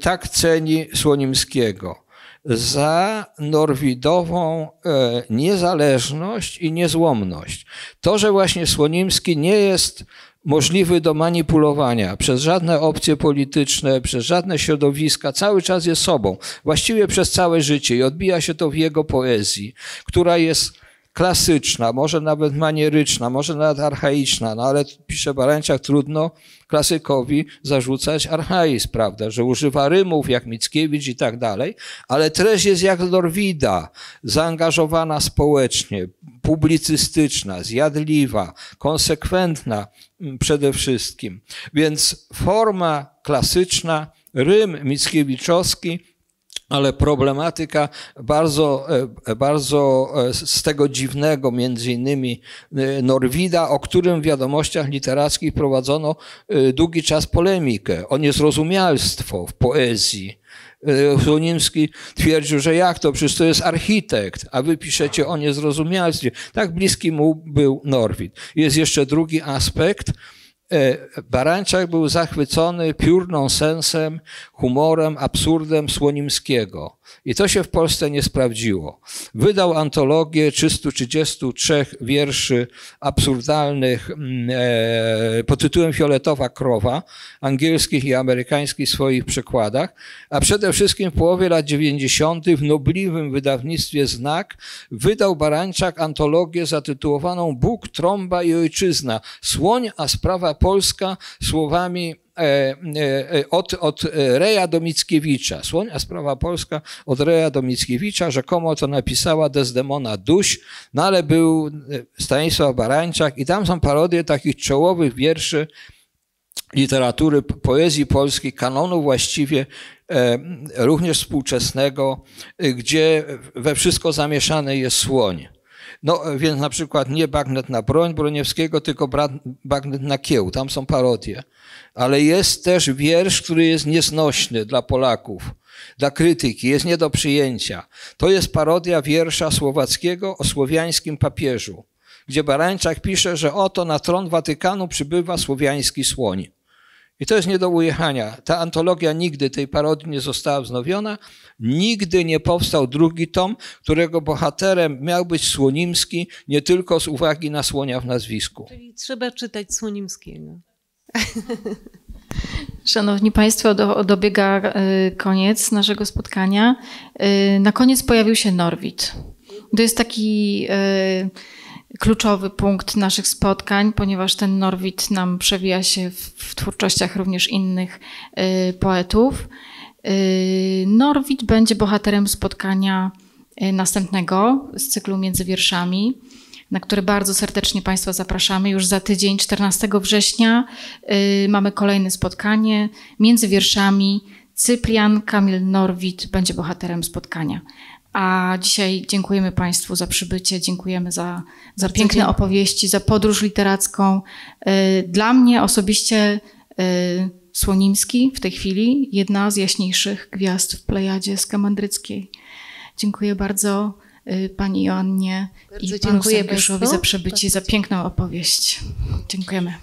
tak ceni Słonimskiego? za norwidową e, niezależność i niezłomność. To, że właśnie Słonimski nie jest możliwy do manipulowania przez żadne opcje polityczne, przez żadne środowiska, cały czas jest sobą, właściwie przez całe życie i odbija się to w jego poezji, która jest klasyczna, może nawet manieryczna, może nawet archaiczna, no ale pisze Barańczak, trudno klasykowi zarzucać archaizm, prawda, że używa rymów jak Mickiewicz i tak dalej, ale treść jest jak Lorwida, zaangażowana społecznie, publicystyczna, zjadliwa, konsekwentna mm, przede wszystkim. Więc forma klasyczna, rym Mickiewiczowski ale problematyka bardzo, e, bardzo e, z tego dziwnego, między innymi e, Norwida, o którym w wiadomościach literackich prowadzono długi czas polemikę, o niezrozumialstwo w poezji. Złonimski twierdził, że jak to, przecież to jest architekt, a wy piszecie o niezrozumialstwie. Tak bliski mu był Norwid. Jest jeszcze drugi aspekt, E, Barańczak był zachwycony piórną sensem, humorem, absurdem Słonimskiego. I to się w Polsce nie sprawdziło. Wydał antologię 333 wierszy absurdalnych mm, e, pod tytułem Fioletowa Krowa, angielskich i amerykańskich swoich przekładach, a przede wszystkim w połowie lat 90. w nobliwym wydawnictwie Znak wydał Barańczak antologię zatytułowaną Bóg, Trąba i Ojczyzna. Słoń, a sprawa polska słowami E, e, e, od, od Reja do Mickiewicza, Słonia Sprawa Polska od Reja do Mickiewicza, rzekomo to napisała Desdemona Duś, no ale był Stanisław Barańczak i tam są parodie takich czołowych wierszy literatury, poezji polskiej, kanonu właściwie również współczesnego, gdzie we wszystko zamieszany jest słoń. No e, więc na przykład nie bagnet na broń Broniewskiego, tylko bagnet na kieł. Tam są parodie. Ale jest też wiersz, który jest nieznośny dla Polaków, dla krytyki, jest nie do przyjęcia. To jest parodia wiersza Słowackiego o słowiańskim papieżu, gdzie Barańczak pisze, że oto na tron Watykanu przybywa słowiański słoń. I to jest nie do ujechania. Ta antologia nigdy tej parodii nie została wznowiona, Nigdy nie powstał drugi tom, którego bohaterem miał być Słonimski, nie tylko z uwagi na słonia w nazwisku. Czyli trzeba czytać Słonimskiego. Szanowni Państwo, do, dobiega e, koniec naszego spotkania. E, na koniec pojawił się Norwid. To jest taki e, kluczowy punkt naszych spotkań, ponieważ ten Norwid nam przewija się w, w twórczościach również innych poetów. Yy, Norwid będzie bohaterem spotkania yy, następnego z cyklu Między Wierszami, na które bardzo serdecznie Państwa zapraszamy. Już za tydzień, 14 września, yy, mamy kolejne spotkanie Między Wierszami. Cyprian Kamil Norwid będzie bohaterem spotkania. A dzisiaj dziękujemy Państwu za przybycie, dziękujemy za, za piękne dziękuję. opowieści, za podróż literacką. Dla mnie osobiście Słonimski w tej chwili, jedna z jaśniejszych gwiazd w plejadzie skamandryckiej. Dziękuję bardzo y, pani Joannie bardzo i panu dziękuję panu za przebycie, bardzo. za piękną opowieść. Dziękujemy.